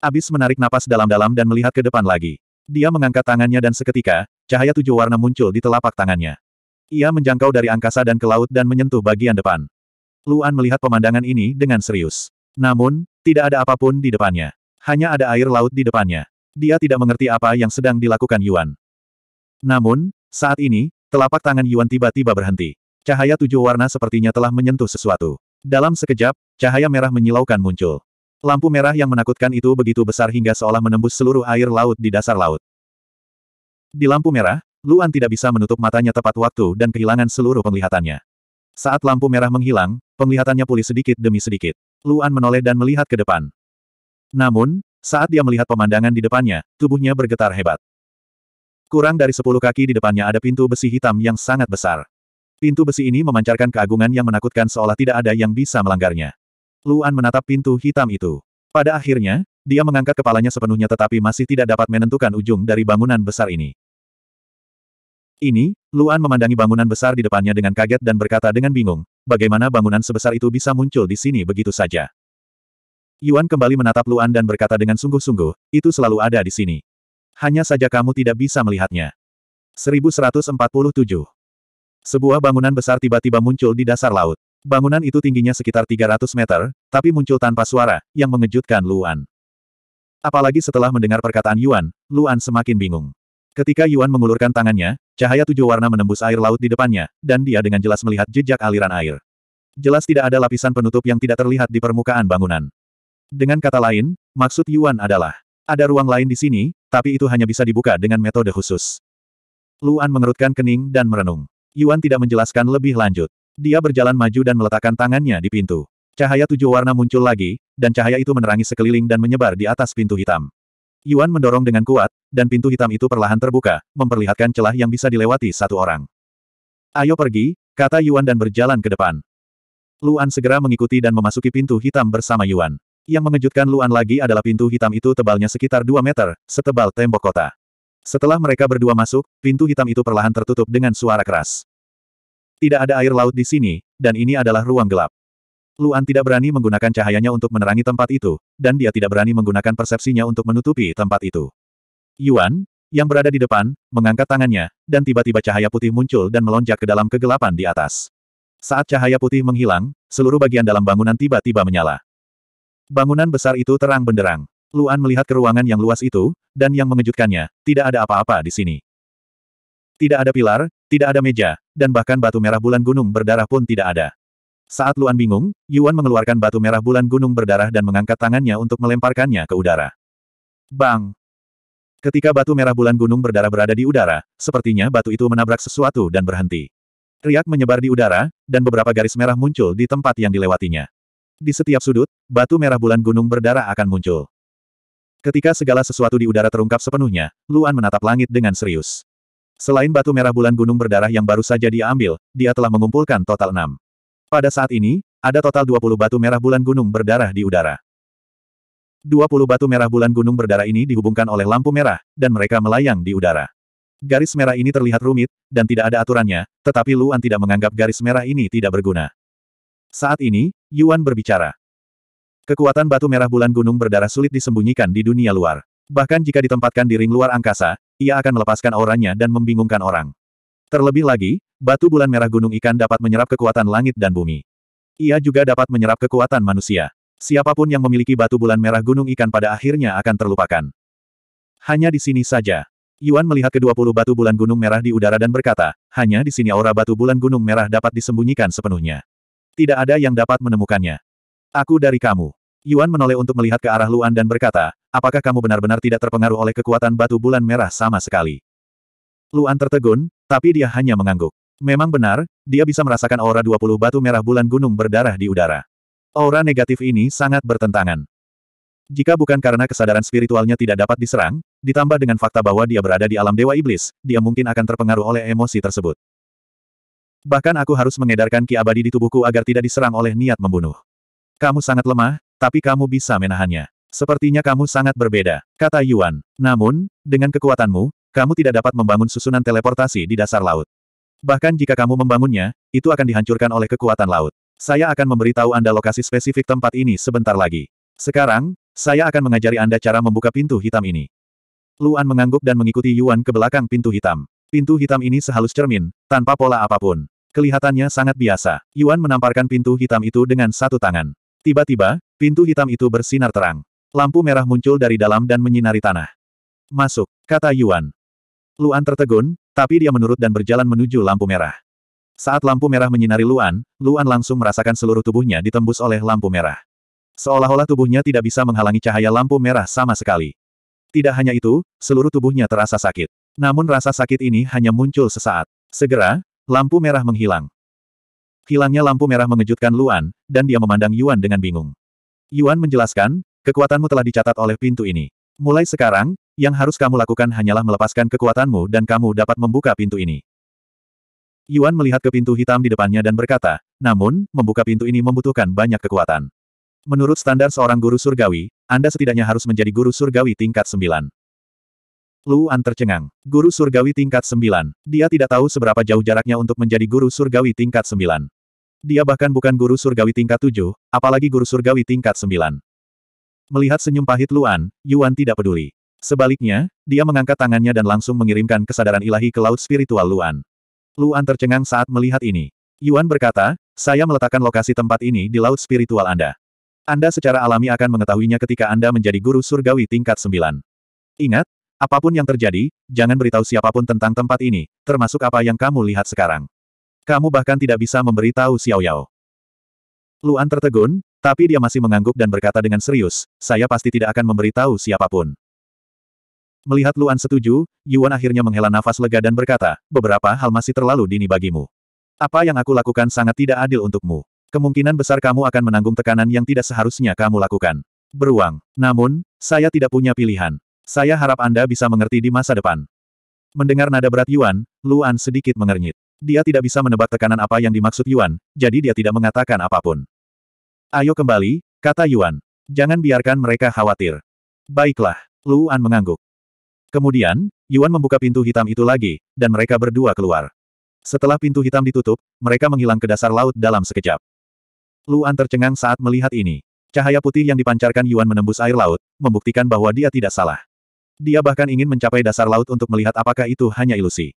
Abis menarik napas dalam-dalam dan melihat ke depan lagi. Dia mengangkat tangannya dan seketika, cahaya tujuh warna muncul di telapak tangannya. Ia menjangkau dari angkasa dan ke laut dan menyentuh bagian depan. Luan melihat pemandangan ini dengan serius. Namun, tidak ada apapun di depannya. Hanya ada air laut di depannya. Dia tidak mengerti apa yang sedang dilakukan Yuan. Namun, saat ini, telapak tangan Yuan tiba-tiba berhenti. Cahaya tujuh warna sepertinya telah menyentuh sesuatu. Dalam sekejap, cahaya merah menyilaukan muncul. Lampu merah yang menakutkan itu begitu besar hingga seolah menembus seluruh air laut di dasar laut. Di lampu merah, Luan tidak bisa menutup matanya tepat waktu dan kehilangan seluruh penglihatannya. Saat lampu merah menghilang, penglihatannya pulih sedikit demi sedikit. Luan menoleh dan melihat ke depan. Namun, saat dia melihat pemandangan di depannya, tubuhnya bergetar hebat. Kurang dari sepuluh kaki di depannya ada pintu besi hitam yang sangat besar. Pintu besi ini memancarkan keagungan yang menakutkan seolah tidak ada yang bisa melanggarnya. Luan menatap pintu hitam itu. Pada akhirnya, dia mengangkat kepalanya sepenuhnya tetapi masih tidak dapat menentukan ujung dari bangunan besar ini. Ini, Luan memandangi bangunan besar di depannya dengan kaget dan berkata dengan bingung, bagaimana bangunan sebesar itu bisa muncul di sini begitu saja. Yuan kembali menatap Luan dan berkata dengan sungguh-sungguh, itu selalu ada di sini. Hanya saja kamu tidak bisa melihatnya. 1147 sebuah bangunan besar tiba-tiba muncul di dasar laut. Bangunan itu tingginya sekitar 300 meter, tapi muncul tanpa suara, yang mengejutkan Luan. Apalagi setelah mendengar perkataan Yuan, Luan semakin bingung. Ketika Yuan mengulurkan tangannya, cahaya tujuh warna menembus air laut di depannya, dan dia dengan jelas melihat jejak aliran air. Jelas tidak ada lapisan penutup yang tidak terlihat di permukaan bangunan. Dengan kata lain, maksud Yuan adalah, ada ruang lain di sini, tapi itu hanya bisa dibuka dengan metode khusus. Luan mengerutkan kening dan merenung. Yuan tidak menjelaskan lebih lanjut. Dia berjalan maju dan meletakkan tangannya di pintu. Cahaya tujuh warna muncul lagi, dan cahaya itu menerangi sekeliling dan menyebar di atas pintu hitam. Yuan mendorong dengan kuat, dan pintu hitam itu perlahan terbuka, memperlihatkan celah yang bisa dilewati satu orang. Ayo pergi, kata Yuan dan berjalan ke depan. Luan segera mengikuti dan memasuki pintu hitam bersama Yuan. Yang mengejutkan Luan lagi adalah pintu hitam itu tebalnya sekitar 2 meter, setebal tembok kota. Setelah mereka berdua masuk, pintu hitam itu perlahan tertutup dengan suara keras. Tidak ada air laut di sini, dan ini adalah ruang gelap. Luan tidak berani menggunakan cahayanya untuk menerangi tempat itu, dan dia tidak berani menggunakan persepsinya untuk menutupi tempat itu. Yuan, yang berada di depan, mengangkat tangannya, dan tiba-tiba cahaya putih muncul dan melonjak ke dalam kegelapan di atas. Saat cahaya putih menghilang, seluruh bagian dalam bangunan tiba-tiba menyala. Bangunan besar itu terang benderang. Luan melihat ke ruangan yang luas itu, dan yang mengejutkannya, tidak ada apa-apa di sini. Tidak ada pilar, tidak ada meja, dan bahkan batu merah bulan gunung berdarah pun tidak ada. Saat Luan bingung, Yuan mengeluarkan batu merah bulan gunung berdarah dan mengangkat tangannya untuk melemparkannya ke udara. Bang! Ketika batu merah bulan gunung berdarah berada di udara, sepertinya batu itu menabrak sesuatu dan berhenti. Riak menyebar di udara, dan beberapa garis merah muncul di tempat yang dilewatinya. Di setiap sudut, batu merah bulan gunung berdarah akan muncul. Ketika segala sesuatu di udara terungkap sepenuhnya, Luan menatap langit dengan serius. Selain batu merah bulan gunung berdarah yang baru saja dia ambil, dia telah mengumpulkan total enam. Pada saat ini, ada total 20 batu merah bulan gunung berdarah di udara. 20 batu merah bulan gunung berdarah ini dihubungkan oleh lampu merah, dan mereka melayang di udara. Garis merah ini terlihat rumit, dan tidak ada aturannya, tetapi Luan tidak menganggap garis merah ini tidak berguna. Saat ini, Yuan berbicara. Kekuatan batu merah bulan gunung berdarah sulit disembunyikan di dunia luar. Bahkan jika ditempatkan di ring luar angkasa, ia akan melepaskan auranya dan membingungkan orang. Terlebih lagi, batu bulan merah gunung ikan dapat menyerap kekuatan langit dan bumi. Ia juga dapat menyerap kekuatan manusia. Siapapun yang memiliki batu bulan merah gunung ikan pada akhirnya akan terlupakan. Hanya di sini saja. Yuan melihat kedua puluh batu bulan gunung merah di udara dan berkata, hanya di sini aura batu bulan gunung merah dapat disembunyikan sepenuhnya. Tidak ada yang dapat menemukannya. Aku dari kamu. Yuan menoleh untuk melihat ke arah Luan dan berkata, apakah kamu benar-benar tidak terpengaruh oleh kekuatan batu bulan merah sama sekali? Luan tertegun, tapi dia hanya mengangguk. Memang benar, dia bisa merasakan aura 20 batu merah bulan gunung berdarah di udara. Aura negatif ini sangat bertentangan. Jika bukan karena kesadaran spiritualnya tidak dapat diserang, ditambah dengan fakta bahwa dia berada di alam dewa iblis, dia mungkin akan terpengaruh oleh emosi tersebut. Bahkan aku harus mengedarkan ki abadi di tubuhku agar tidak diserang oleh niat membunuh. Kamu sangat lemah, tapi kamu bisa menahannya. Sepertinya kamu sangat berbeda, kata Yuan. Namun, dengan kekuatanmu, kamu tidak dapat membangun susunan teleportasi di dasar laut. Bahkan jika kamu membangunnya, itu akan dihancurkan oleh kekuatan laut. Saya akan memberitahu Anda lokasi spesifik tempat ini sebentar lagi. Sekarang, saya akan mengajari Anda cara membuka pintu hitam ini. Luan mengangguk dan mengikuti Yuan ke belakang pintu hitam. Pintu hitam ini sehalus cermin, tanpa pola apapun. Kelihatannya sangat biasa. Yuan menamparkan pintu hitam itu dengan satu tangan. Tiba-tiba, pintu hitam itu bersinar terang. Lampu merah muncul dari dalam dan menyinari tanah. Masuk, kata Yuan. Luan tertegun, tapi dia menurut dan berjalan menuju lampu merah. Saat lampu merah menyinari Luan, Luan langsung merasakan seluruh tubuhnya ditembus oleh lampu merah. Seolah-olah tubuhnya tidak bisa menghalangi cahaya lampu merah sama sekali. Tidak hanya itu, seluruh tubuhnya terasa sakit. Namun rasa sakit ini hanya muncul sesaat. Segera, lampu merah menghilang. Hilangnya lampu merah mengejutkan Luan, dan dia memandang Yuan dengan bingung. Yuan menjelaskan, kekuatanmu telah dicatat oleh pintu ini. Mulai sekarang, yang harus kamu lakukan hanyalah melepaskan kekuatanmu dan kamu dapat membuka pintu ini. Yuan melihat ke pintu hitam di depannya dan berkata, namun, membuka pintu ini membutuhkan banyak kekuatan. Menurut standar seorang guru surgawi, Anda setidaknya harus menjadi guru surgawi tingkat 9. Luan tercengang. Guru surgawi tingkat sembilan. Dia tidak tahu seberapa jauh jaraknya untuk menjadi guru surgawi tingkat sembilan. Dia bahkan bukan guru surgawi tingkat tujuh, apalagi guru surgawi tingkat sembilan. Melihat senyum pahit Luan, Yuan tidak peduli. Sebaliknya, dia mengangkat tangannya dan langsung mengirimkan kesadaran ilahi ke laut spiritual Luan. Luan tercengang saat melihat ini. Yuan berkata, saya meletakkan lokasi tempat ini di laut spiritual Anda. Anda secara alami akan mengetahuinya ketika Anda menjadi guru surgawi tingkat sembilan. Ingat, Apapun yang terjadi, jangan beritahu siapapun tentang tempat ini, termasuk apa yang kamu lihat sekarang. Kamu bahkan tidak bisa memberitahu Xiao Yao. Luan tertegun, tapi dia masih mengangguk dan berkata dengan serius, saya pasti tidak akan memberitahu siapapun. Melihat Luan setuju, Yuan akhirnya menghela nafas lega dan berkata, beberapa hal masih terlalu dini bagimu. Apa yang aku lakukan sangat tidak adil untukmu. Kemungkinan besar kamu akan menanggung tekanan yang tidak seharusnya kamu lakukan. Beruang. Namun, saya tidak punya pilihan. Saya harap Anda bisa mengerti di masa depan. Mendengar nada berat Yuan, Luan sedikit mengernyit. Dia tidak bisa menebak tekanan apa yang dimaksud Yuan, jadi dia tidak mengatakan apapun. Ayo kembali, kata Yuan. Jangan biarkan mereka khawatir. Baiklah, Luan mengangguk. Kemudian, Yuan membuka pintu hitam itu lagi, dan mereka berdua keluar. Setelah pintu hitam ditutup, mereka menghilang ke dasar laut dalam sekejap. Luan tercengang saat melihat ini. Cahaya putih yang dipancarkan Yuan menembus air laut, membuktikan bahwa dia tidak salah. Dia bahkan ingin mencapai dasar laut untuk melihat apakah itu hanya ilusi.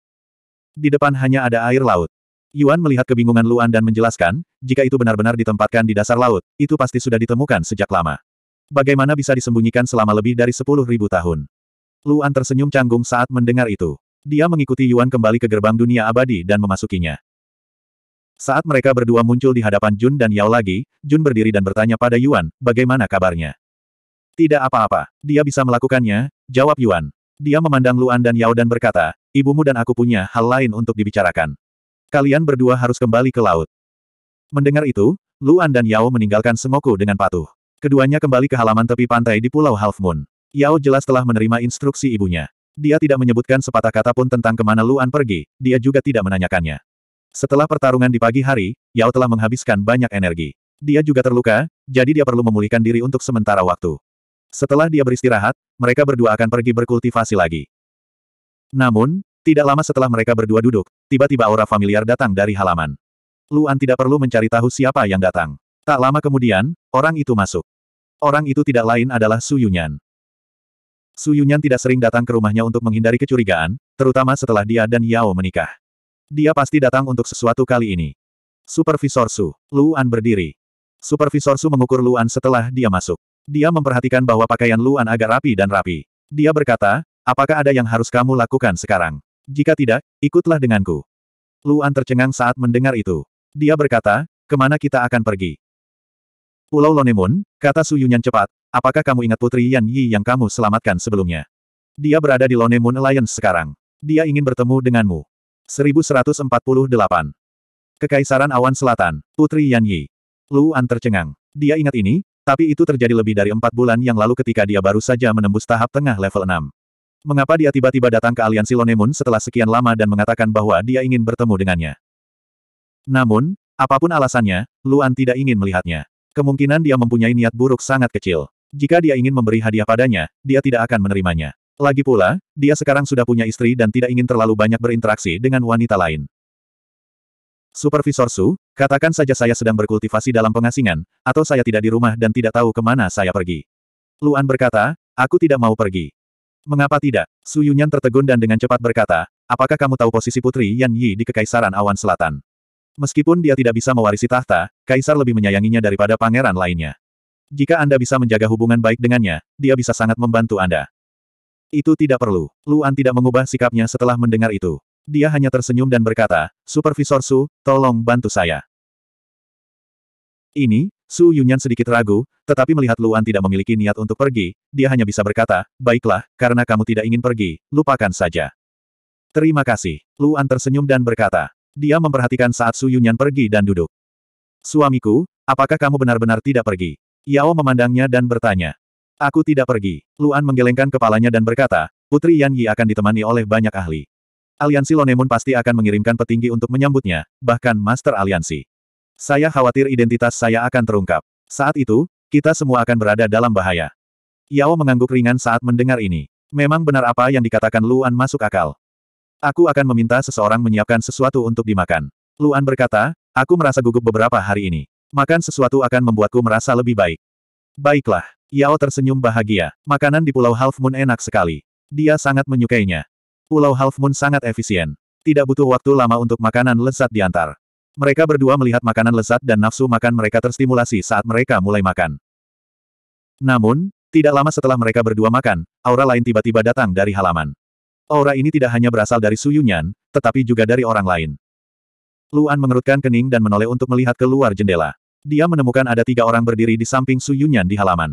Di depan hanya ada air laut. Yuan melihat kebingungan Luan dan menjelaskan, jika itu benar-benar ditempatkan di dasar laut, itu pasti sudah ditemukan sejak lama. Bagaimana bisa disembunyikan selama lebih dari sepuluh ribu tahun? Luan tersenyum canggung saat mendengar itu. Dia mengikuti Yuan kembali ke gerbang dunia abadi dan memasukinya. Saat mereka berdua muncul di hadapan Jun dan Yao lagi, Jun berdiri dan bertanya pada Yuan, bagaimana kabarnya? Tidak apa-apa, dia bisa melakukannya, jawab Yuan. Dia memandang Luan dan Yao dan berkata, ibumu dan aku punya hal lain untuk dibicarakan. Kalian berdua harus kembali ke laut. Mendengar itu, Luan dan Yao meninggalkan Semoku dengan patuh. Keduanya kembali ke halaman tepi pantai di Pulau Half Moon. Yao jelas telah menerima instruksi ibunya. Dia tidak menyebutkan sepatah kata pun tentang kemana Luan pergi, dia juga tidak menanyakannya. Setelah pertarungan di pagi hari, Yao telah menghabiskan banyak energi. Dia juga terluka, jadi dia perlu memulihkan diri untuk sementara waktu. Setelah dia beristirahat, mereka berdua akan pergi berkultivasi lagi. Namun, tidak lama setelah mereka berdua duduk, tiba-tiba aura familiar datang dari halaman. Luan tidak perlu mencari tahu siapa yang datang. Tak lama kemudian, orang itu masuk. Orang itu tidak lain adalah Su Yunyan. Su Yunyan tidak sering datang ke rumahnya untuk menghindari kecurigaan, terutama setelah dia dan Yao menikah. Dia pasti datang untuk sesuatu kali ini. Supervisor Su, Luan berdiri. Supervisor Su mengukur Luan setelah dia masuk. Dia memperhatikan bahwa pakaian Luan agak rapi dan rapi. Dia berkata, Apakah ada yang harus kamu lakukan sekarang? Jika tidak, ikutlah denganku. Luan tercengang saat mendengar itu. Dia berkata, kemana kita akan pergi? Pulau Lonemun, kata Suyunyan cepat, apakah kamu ingat Putri Yan Yi yang kamu selamatkan sebelumnya? Dia berada di Lonemun Alliance sekarang. Dia ingin bertemu denganmu. 1148. Kekaisaran Awan Selatan, Putri Yan Yi. Luan tercengang. Dia ingat ini, tapi itu terjadi lebih dari empat bulan yang lalu ketika dia baru saja menembus tahap tengah level 6. Mengapa dia tiba-tiba datang ke aliansi Lonemun setelah sekian lama dan mengatakan bahwa dia ingin bertemu dengannya? Namun, apapun alasannya, Luan tidak ingin melihatnya. Kemungkinan dia mempunyai niat buruk sangat kecil. Jika dia ingin memberi hadiah padanya, dia tidak akan menerimanya. Lagi pula, dia sekarang sudah punya istri dan tidak ingin terlalu banyak berinteraksi dengan wanita lain. Supervisor Su, katakan saja saya sedang berkultivasi dalam pengasingan, atau saya tidak di rumah dan tidak tahu kemana saya pergi. Luan berkata, aku tidak mau pergi. Mengapa tidak? Su Yunyan tertegun dan dengan cepat berkata, apakah kamu tahu posisi Putri Yan Yi di Kekaisaran Awan Selatan? Meskipun dia tidak bisa mewarisi tahta, Kaisar lebih menyayanginya daripada pangeran lainnya. Jika Anda bisa menjaga hubungan baik dengannya, dia bisa sangat membantu Anda. Itu tidak perlu. Luan tidak mengubah sikapnya setelah mendengar itu. Dia hanya tersenyum dan berkata, Supervisor Su, tolong bantu saya. Ini, Su Yunyan sedikit ragu, tetapi melihat Luan tidak memiliki niat untuk pergi, dia hanya bisa berkata, baiklah, karena kamu tidak ingin pergi, lupakan saja. Terima kasih. Luan tersenyum dan berkata. Dia memperhatikan saat Su Yunyan pergi dan duduk. Suamiku, apakah kamu benar-benar tidak pergi? Yao memandangnya dan bertanya. Aku tidak pergi. Luan menggelengkan kepalanya dan berkata, Putri Yan Yi akan ditemani oleh banyak ahli. Aliansi Lonemun pasti akan mengirimkan petinggi untuk menyambutnya, bahkan Master Aliansi. Saya khawatir identitas saya akan terungkap. Saat itu, kita semua akan berada dalam bahaya. Yao mengangguk ringan saat mendengar ini. Memang benar apa yang dikatakan Luan masuk akal. Aku akan meminta seseorang menyiapkan sesuatu untuk dimakan. Luan berkata, aku merasa gugup beberapa hari ini. Makan sesuatu akan membuatku merasa lebih baik. Baiklah. Yao tersenyum bahagia. Makanan di Pulau Half Moon enak sekali. Dia sangat menyukainya. Pulau Half Moon sangat efisien. Tidak butuh waktu lama untuk makanan lezat diantar. Mereka berdua melihat makanan lezat dan nafsu makan mereka terstimulasi saat mereka mulai makan. Namun, tidak lama setelah mereka berdua makan, aura lain tiba-tiba datang dari halaman. Aura ini tidak hanya berasal dari Suyunyan, tetapi juga dari orang lain. Luan mengerutkan kening dan menoleh untuk melihat keluar jendela. Dia menemukan ada tiga orang berdiri di samping Suyunyan di halaman.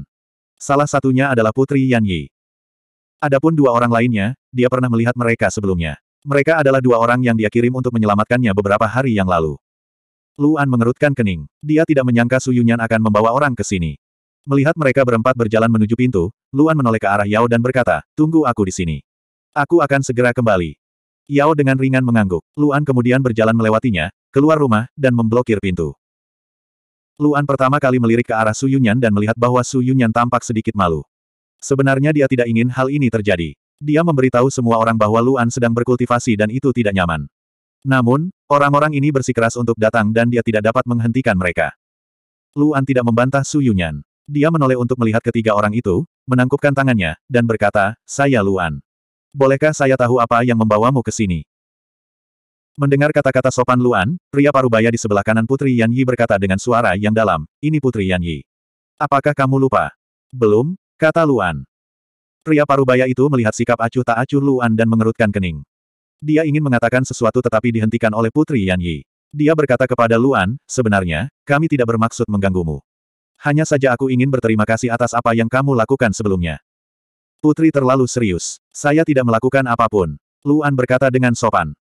Salah satunya adalah Putri Yan Yi. Adapun dua orang lainnya, dia pernah melihat mereka sebelumnya. Mereka adalah dua orang yang dia kirim untuk menyelamatkannya beberapa hari yang lalu. Luan mengerutkan kening. Dia tidak menyangka Su Yunyan akan membawa orang ke sini. Melihat mereka berempat berjalan menuju pintu, Luan menoleh ke arah Yao dan berkata, tunggu aku di sini. Aku akan segera kembali. Yao dengan ringan mengangguk. Luan kemudian berjalan melewatinya, keluar rumah, dan memblokir pintu. Luan pertama kali melirik ke arah Su Yunyan dan melihat bahwa Su Yunyan tampak sedikit malu. Sebenarnya dia tidak ingin hal ini terjadi. Dia memberitahu semua orang bahwa Luan sedang berkultivasi dan itu tidak nyaman. Namun, orang-orang ini bersikeras untuk datang dan dia tidak dapat menghentikan mereka. Luan tidak membantah Su Yunyan. Dia menoleh untuk melihat ketiga orang itu, menangkupkan tangannya, dan berkata, saya Luan. Bolehkah saya tahu apa yang membawamu ke sini? Mendengar kata-kata sopan Luan, pria parubaya di sebelah kanan Putri Yan Yi berkata dengan suara yang dalam, ini Putri Yan Yi. Apakah kamu lupa? Belum, kata Luan. Pria parubaya itu melihat sikap acuh tak acuh Luan dan mengerutkan kening. Dia ingin mengatakan sesuatu tetapi dihentikan oleh Putri Yan Yi. Dia berkata kepada Luan, sebenarnya, kami tidak bermaksud mengganggumu. Hanya saja aku ingin berterima kasih atas apa yang kamu lakukan sebelumnya. Putri terlalu serius. Saya tidak melakukan apapun. Luan berkata dengan sopan.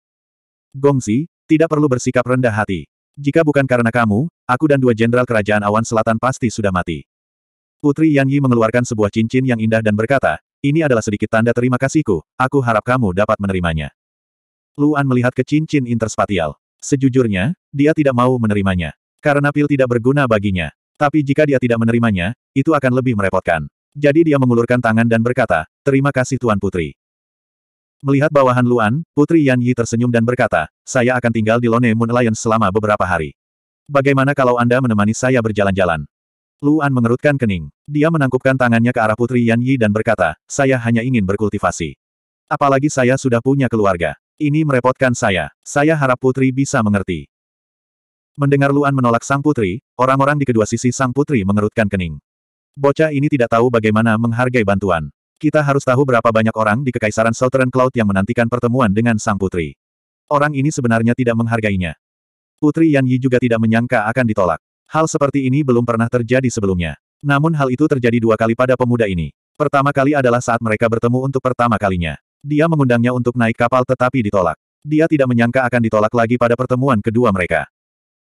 Gongzi, tidak perlu bersikap rendah hati. Jika bukan karena kamu, aku dan dua jenderal kerajaan awan selatan pasti sudah mati. Putri Yan Yi mengeluarkan sebuah cincin yang indah dan berkata, ini adalah sedikit tanda terima kasihku, aku harap kamu dapat menerimanya. Luan melihat ke cincin interspatial. Sejujurnya, dia tidak mau menerimanya. Karena pil tidak berguna baginya. Tapi jika dia tidak menerimanya, itu akan lebih merepotkan. Jadi dia mengulurkan tangan dan berkata, Terima kasih Tuan Putri. Melihat bawahan Luan, Putri Yan Yi tersenyum dan berkata, saya akan tinggal di Lone Moon Lion selama beberapa hari. Bagaimana kalau Anda menemani saya berjalan-jalan? Luan mengerutkan kening. Dia menangkupkan tangannya ke arah Putri Yan Yi dan berkata, saya hanya ingin berkultivasi. Apalagi saya sudah punya keluarga. Ini merepotkan saya. Saya harap putri bisa mengerti. Mendengar Luan menolak sang putri, orang-orang di kedua sisi sang putri mengerutkan kening. Bocah ini tidak tahu bagaimana menghargai bantuan. Kita harus tahu berapa banyak orang di Kekaisaran Southern Cloud yang menantikan pertemuan dengan sang putri. Orang ini sebenarnya tidak menghargainya. Putri Yan Yi juga tidak menyangka akan ditolak. Hal seperti ini belum pernah terjadi sebelumnya. Namun hal itu terjadi dua kali pada pemuda ini. Pertama kali adalah saat mereka bertemu untuk pertama kalinya. Dia mengundangnya untuk naik kapal tetapi ditolak. Dia tidak menyangka akan ditolak lagi pada pertemuan kedua mereka.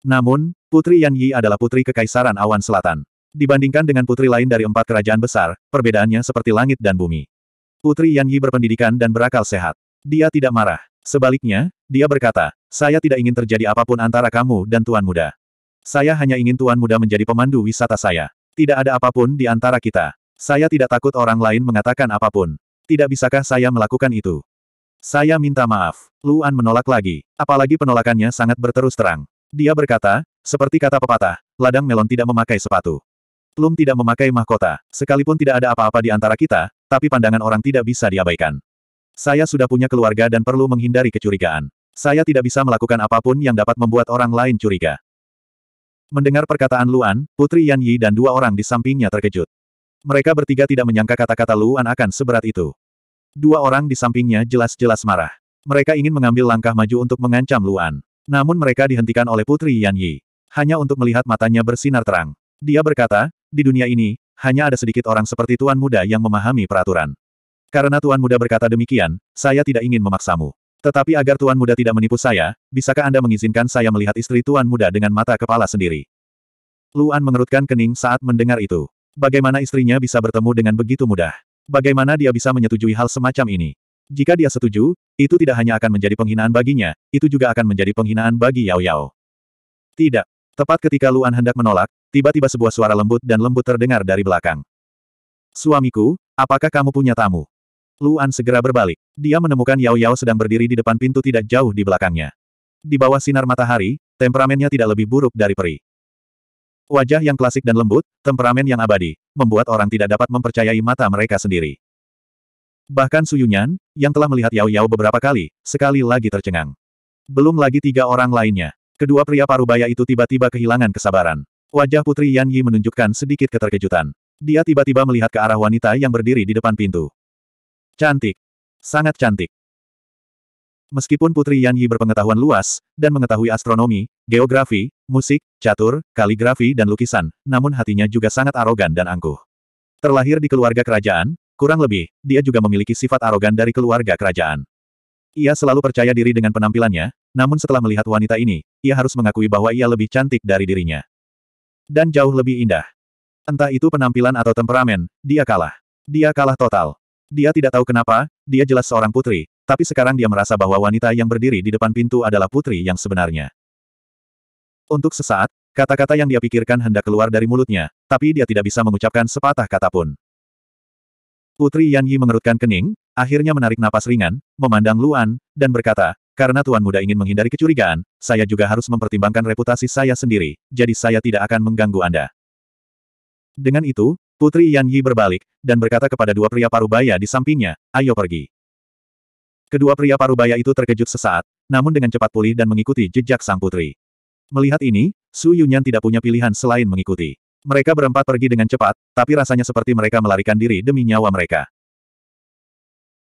Namun, Putri Yan Yi adalah putri Kekaisaran Awan Selatan. Dibandingkan dengan putri lain dari empat kerajaan besar, perbedaannya seperti langit dan bumi. Putri Yan Yi berpendidikan dan berakal sehat. Dia tidak marah. Sebaliknya, dia berkata, saya tidak ingin terjadi apapun antara kamu dan Tuan Muda. Saya hanya ingin Tuan Muda menjadi pemandu wisata saya. Tidak ada apapun di antara kita. Saya tidak takut orang lain mengatakan apapun. Tidak bisakah saya melakukan itu? Saya minta maaf. Luan menolak lagi. Apalagi penolakannya sangat berterus terang. Dia berkata, seperti kata pepatah, ladang melon tidak memakai sepatu. Plum tidak memakai mahkota. Sekalipun tidak ada apa-apa di antara kita, tapi pandangan orang tidak bisa diabaikan. Saya sudah punya keluarga dan perlu menghindari kecurigaan. Saya tidak bisa melakukan apapun yang dapat membuat orang lain curiga. Mendengar perkataan Luan, Putri Yan Yi dan dua orang di sampingnya terkejut. Mereka bertiga tidak menyangka kata-kata Luan akan seberat itu. Dua orang di sampingnya jelas-jelas marah. Mereka ingin mengambil langkah maju untuk mengancam Luan. Namun mereka dihentikan oleh Putri Yan Yi. Hanya untuk melihat matanya bersinar terang. Dia berkata, di dunia ini, hanya ada sedikit orang seperti Tuan Muda yang memahami peraturan. Karena Tuan Muda berkata demikian, saya tidak ingin memaksamu. Tetapi agar Tuan Muda tidak menipu saya, bisakah Anda mengizinkan saya melihat istri Tuan Muda dengan mata kepala sendiri? Luan mengerutkan kening saat mendengar itu. Bagaimana istrinya bisa bertemu dengan begitu mudah? Bagaimana dia bisa menyetujui hal semacam ini? Jika dia setuju, itu tidak hanya akan menjadi penghinaan baginya, itu juga akan menjadi penghinaan bagi Yao Yao. Tidak. Tepat ketika Luan hendak menolak, tiba-tiba sebuah suara lembut dan lembut terdengar dari belakang. Suamiku, apakah kamu punya tamu? Luan segera berbalik. Dia menemukan Yao Yao sedang berdiri di depan pintu tidak jauh di belakangnya. Di bawah sinar matahari, temperamennya tidak lebih buruk dari peri. Wajah yang klasik dan lembut, temperamen yang abadi, membuat orang tidak dapat mempercayai mata mereka sendiri. Bahkan Su Yunyan, yang telah melihat Yao Yao beberapa kali, sekali lagi tercengang. Belum lagi tiga orang lainnya. Kedua pria parubaya itu tiba-tiba kehilangan kesabaran. Wajah Putri Yan Yi menunjukkan sedikit keterkejutan. Dia tiba-tiba melihat ke arah wanita yang berdiri di depan pintu. Cantik. Sangat cantik. Meskipun Putri Yan Yi berpengetahuan luas, dan mengetahui astronomi, geografi, musik, catur, kaligrafi dan lukisan, namun hatinya juga sangat arogan dan angkuh. Terlahir di keluarga kerajaan, kurang lebih, dia juga memiliki sifat arogan dari keluarga kerajaan. Ia selalu percaya diri dengan penampilannya, namun setelah melihat wanita ini, ia harus mengakui bahwa ia lebih cantik dari dirinya. Dan jauh lebih indah. Entah itu penampilan atau temperamen, dia kalah. Dia kalah total. Dia tidak tahu kenapa, dia jelas seorang putri, tapi sekarang dia merasa bahwa wanita yang berdiri di depan pintu adalah putri yang sebenarnya. Untuk sesaat, kata-kata yang dia pikirkan hendak keluar dari mulutnya, tapi dia tidak bisa mengucapkan sepatah kata pun. Putri Yan Yi mengerutkan kening, akhirnya menarik napas ringan, memandang Luan, dan berkata, karena Tuan Muda ingin menghindari kecurigaan, saya juga harus mempertimbangkan reputasi saya sendiri, jadi saya tidak akan mengganggu Anda. Dengan itu, Putri Yan Yi berbalik, dan berkata kepada dua pria parubaya di sampingnya, ayo pergi. Kedua pria parubaya itu terkejut sesaat, namun dengan cepat pulih dan mengikuti jejak sang putri. Melihat ini, Su Yunyan tidak punya pilihan selain mengikuti. Mereka berempat pergi dengan cepat, tapi rasanya seperti mereka melarikan diri demi nyawa mereka.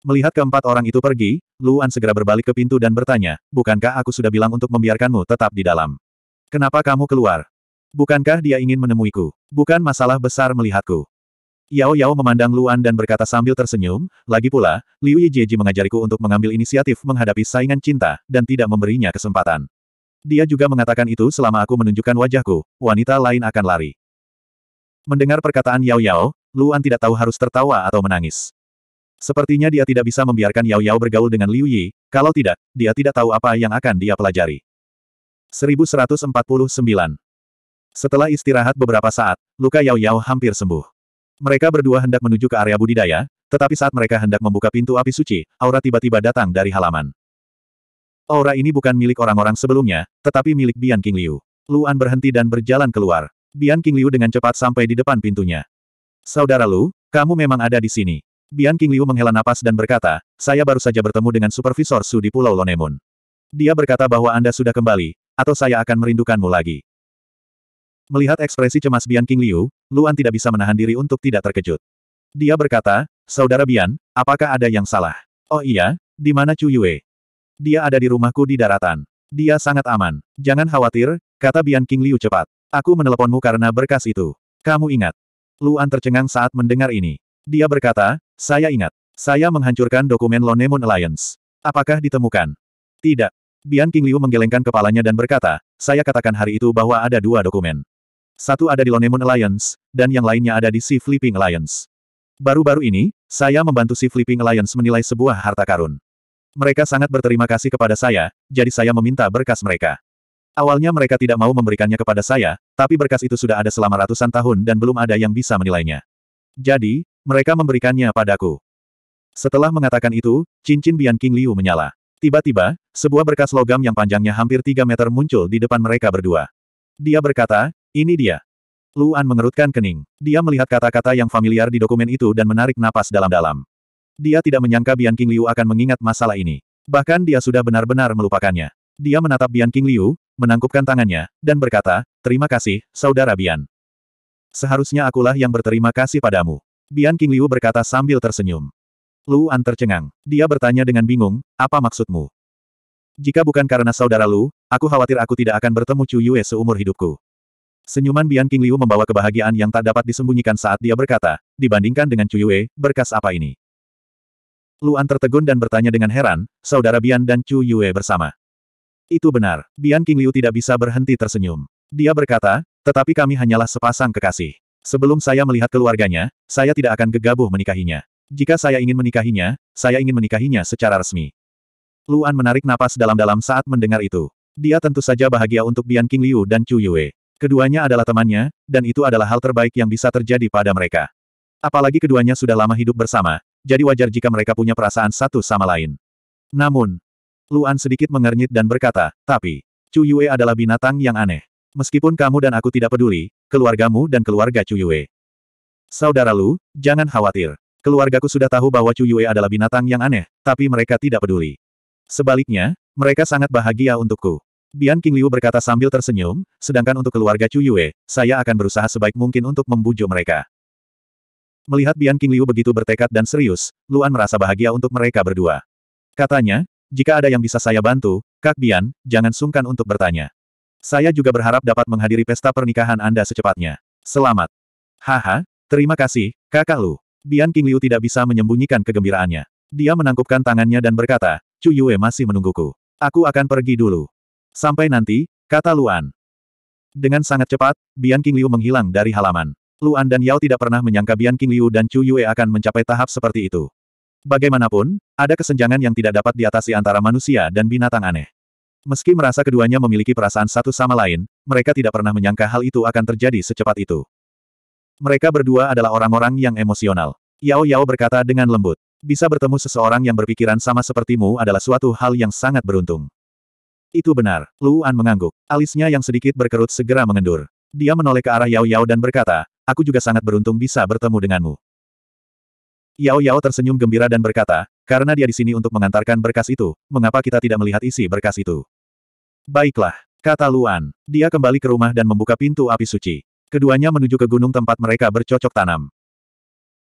Melihat keempat orang itu pergi, Luan segera berbalik ke pintu dan bertanya, bukankah aku sudah bilang untuk membiarkanmu tetap di dalam? Kenapa kamu keluar? Bukankah dia ingin menemuiku? Bukan masalah besar melihatku. Yao Yao memandang Luan dan berkata sambil tersenyum, lagi pula, Liu Yijieji mengajariku untuk mengambil inisiatif menghadapi saingan cinta, dan tidak memberinya kesempatan. Dia juga mengatakan itu selama aku menunjukkan wajahku, wanita lain akan lari. Mendengar perkataan Yao Yao, Luan tidak tahu harus tertawa atau menangis. Sepertinya dia tidak bisa membiarkan Yao Yao bergaul dengan Liu Yi, kalau tidak, dia tidak tahu apa yang akan dia pelajari. 1149 Setelah istirahat beberapa saat, luka Yao Yao hampir sembuh. Mereka berdua hendak menuju ke area budidaya, tetapi saat mereka hendak membuka pintu api suci, aura tiba-tiba datang dari halaman. Aura ini bukan milik orang-orang sebelumnya, tetapi milik Bian King Liu. Luan berhenti dan berjalan keluar. Bian King Liu dengan cepat sampai di depan pintunya. Saudara Lu, kamu memang ada di sini. Bian King Liu menghela napas dan berkata, saya baru saja bertemu dengan Supervisor Su di Pulau Lonemun. Dia berkata bahwa Anda sudah kembali, atau saya akan merindukanmu lagi. Melihat ekspresi cemas Bian King Liu, Luan tidak bisa menahan diri untuk tidak terkejut. Dia berkata, Saudara Bian, apakah ada yang salah? Oh iya, di mana Chu Yue? Dia ada di rumahku di daratan. Dia sangat aman. Jangan khawatir, kata Bian King Liu cepat. Aku meneleponmu karena berkas itu. Kamu ingat? Luan tercengang saat mendengar ini. Dia berkata, saya ingat. Saya menghancurkan dokumen Lonemon Alliance. Apakah ditemukan? Tidak. Bian King Liu menggelengkan kepalanya dan berkata, saya katakan hari itu bahwa ada dua dokumen. Satu ada di Lone Moon Alliance, dan yang lainnya ada di Sea Flipping Alliance. Baru-baru ini, saya membantu Sea Flipping Alliance menilai sebuah harta karun. Mereka sangat berterima kasih kepada saya, jadi saya meminta berkas mereka. Awalnya mereka tidak mau memberikannya kepada saya, tapi berkas itu sudah ada selama ratusan tahun dan belum ada yang bisa menilainya. Jadi, mereka memberikannya padaku. Setelah mengatakan itu, cincin Bian King Liu menyala. Tiba-tiba, sebuah berkas logam yang panjangnya hampir 3 meter muncul di depan mereka berdua. Dia berkata, ini dia. Luan mengerutkan kening. Dia melihat kata-kata yang familiar di dokumen itu dan menarik napas dalam-dalam. Dia tidak menyangka Bian King Liu akan mengingat masalah ini. Bahkan dia sudah benar-benar melupakannya. Dia menatap Bian King Liu, menangkupkan tangannya, dan berkata, Terima kasih, Saudara Bian. Seharusnya akulah yang berterima kasih padamu. Bian King Liu berkata sambil tersenyum. Luan tercengang. Dia bertanya dengan bingung, apa maksudmu? Jika bukan karena saudara Lu, aku khawatir aku tidak akan bertemu Chu Yue seumur hidupku. Senyuman Bian King Liu membawa kebahagiaan yang tak dapat disembunyikan saat dia berkata, dibandingkan dengan Cuyue, berkas apa ini? Luan tertegun dan bertanya dengan heran, saudara Bian dan Cuyue bersama. Itu benar, Bian King Liu tidak bisa berhenti tersenyum. Dia berkata, tetapi kami hanyalah sepasang kekasih. Sebelum saya melihat keluarganya, saya tidak akan gegabah menikahinya. Jika saya ingin menikahinya, saya ingin menikahinya secara resmi. Luan menarik napas dalam-dalam saat mendengar itu. Dia tentu saja bahagia untuk Bian King Liu dan Chu Yue. Keduanya adalah temannya, dan itu adalah hal terbaik yang bisa terjadi pada mereka. Apalagi keduanya sudah lama hidup bersama, jadi wajar jika mereka punya perasaan satu sama lain. Namun, Luan sedikit mengernyit dan berkata, tapi, Chu Yue adalah binatang yang aneh. Meskipun kamu dan aku tidak peduli, keluargamu dan keluarga Chu Yue. Saudara Lu, jangan khawatir. Keluargaku sudah tahu bahwa Chu Yue adalah binatang yang aneh, tapi mereka tidak peduli. Sebaliknya, mereka sangat bahagia untukku. Bian King Liu berkata sambil tersenyum, sedangkan untuk keluarga Chu Yue, saya akan berusaha sebaik mungkin untuk membujuk mereka. Melihat Bian King Liu begitu bertekad dan serius, Luan merasa bahagia untuk mereka berdua. Katanya, jika ada yang bisa saya bantu, Kak Bian, jangan sungkan untuk bertanya. Saya juga berharap dapat menghadiri pesta pernikahan Anda secepatnya. Selamat. Haha, terima kasih, kakak Lu. Bian King Liu tidak bisa menyembunyikan kegembiraannya. Dia menangkupkan tangannya dan berkata, Chu Yue masih menungguku. Aku akan pergi dulu. Sampai nanti, kata Luan. Dengan sangat cepat, Bian King Liu menghilang dari halaman. Luan dan Yao tidak pernah menyangka Bian King Liu dan Chu Yue akan mencapai tahap seperti itu. Bagaimanapun, ada kesenjangan yang tidak dapat diatasi antara manusia dan binatang aneh. Meski merasa keduanya memiliki perasaan satu sama lain, mereka tidak pernah menyangka hal itu akan terjadi secepat itu. Mereka berdua adalah orang-orang yang emosional. Yao Yao berkata dengan lembut, bisa bertemu seseorang yang berpikiran sama sepertimu adalah suatu hal yang sangat beruntung. Itu benar, Luan mengangguk. Alisnya yang sedikit berkerut segera mengendur. Dia menoleh ke arah Yao Yao dan berkata, aku juga sangat beruntung bisa bertemu denganmu. Yao Yao tersenyum gembira dan berkata, karena dia di sini untuk mengantarkan berkas itu, mengapa kita tidak melihat isi berkas itu? Baiklah, kata Luan. Dia kembali ke rumah dan membuka pintu api suci. Keduanya menuju ke gunung tempat mereka bercocok tanam.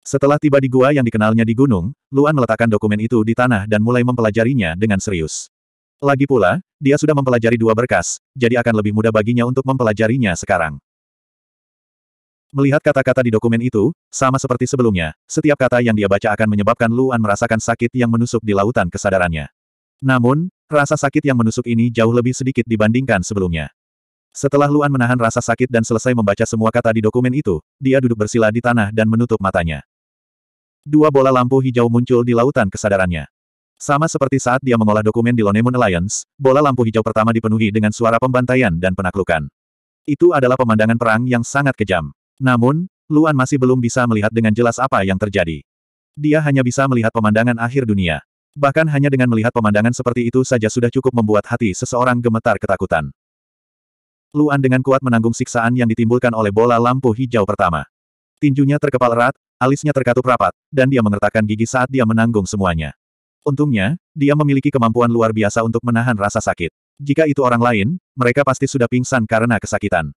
Setelah tiba di gua yang dikenalnya di gunung, Luan meletakkan dokumen itu di tanah dan mulai mempelajarinya dengan serius. Lagi pula, dia sudah mempelajari dua berkas, jadi akan lebih mudah baginya untuk mempelajarinya sekarang. Melihat kata-kata di dokumen itu, sama seperti sebelumnya, setiap kata yang dia baca akan menyebabkan Luan merasakan sakit yang menusuk di lautan kesadarannya. Namun, rasa sakit yang menusuk ini jauh lebih sedikit dibandingkan sebelumnya. Setelah Luan menahan rasa sakit dan selesai membaca semua kata di dokumen itu, dia duduk bersila di tanah dan menutup matanya. Dua bola lampu hijau muncul di lautan kesadarannya. Sama seperti saat dia mengolah dokumen di Moon Alliance, bola lampu hijau pertama dipenuhi dengan suara pembantaian dan penaklukan. Itu adalah pemandangan perang yang sangat kejam. Namun, Luan masih belum bisa melihat dengan jelas apa yang terjadi. Dia hanya bisa melihat pemandangan akhir dunia. Bahkan hanya dengan melihat pemandangan seperti itu saja sudah cukup membuat hati seseorang gemetar ketakutan. Luan dengan kuat menanggung siksaan yang ditimbulkan oleh bola lampu hijau pertama. Tinjunya terkepal erat, alisnya terkatup rapat, dan dia mengertakkan gigi saat dia menanggung semuanya. Untungnya, dia memiliki kemampuan luar biasa untuk menahan rasa sakit. Jika itu orang lain, mereka pasti sudah pingsan karena kesakitan.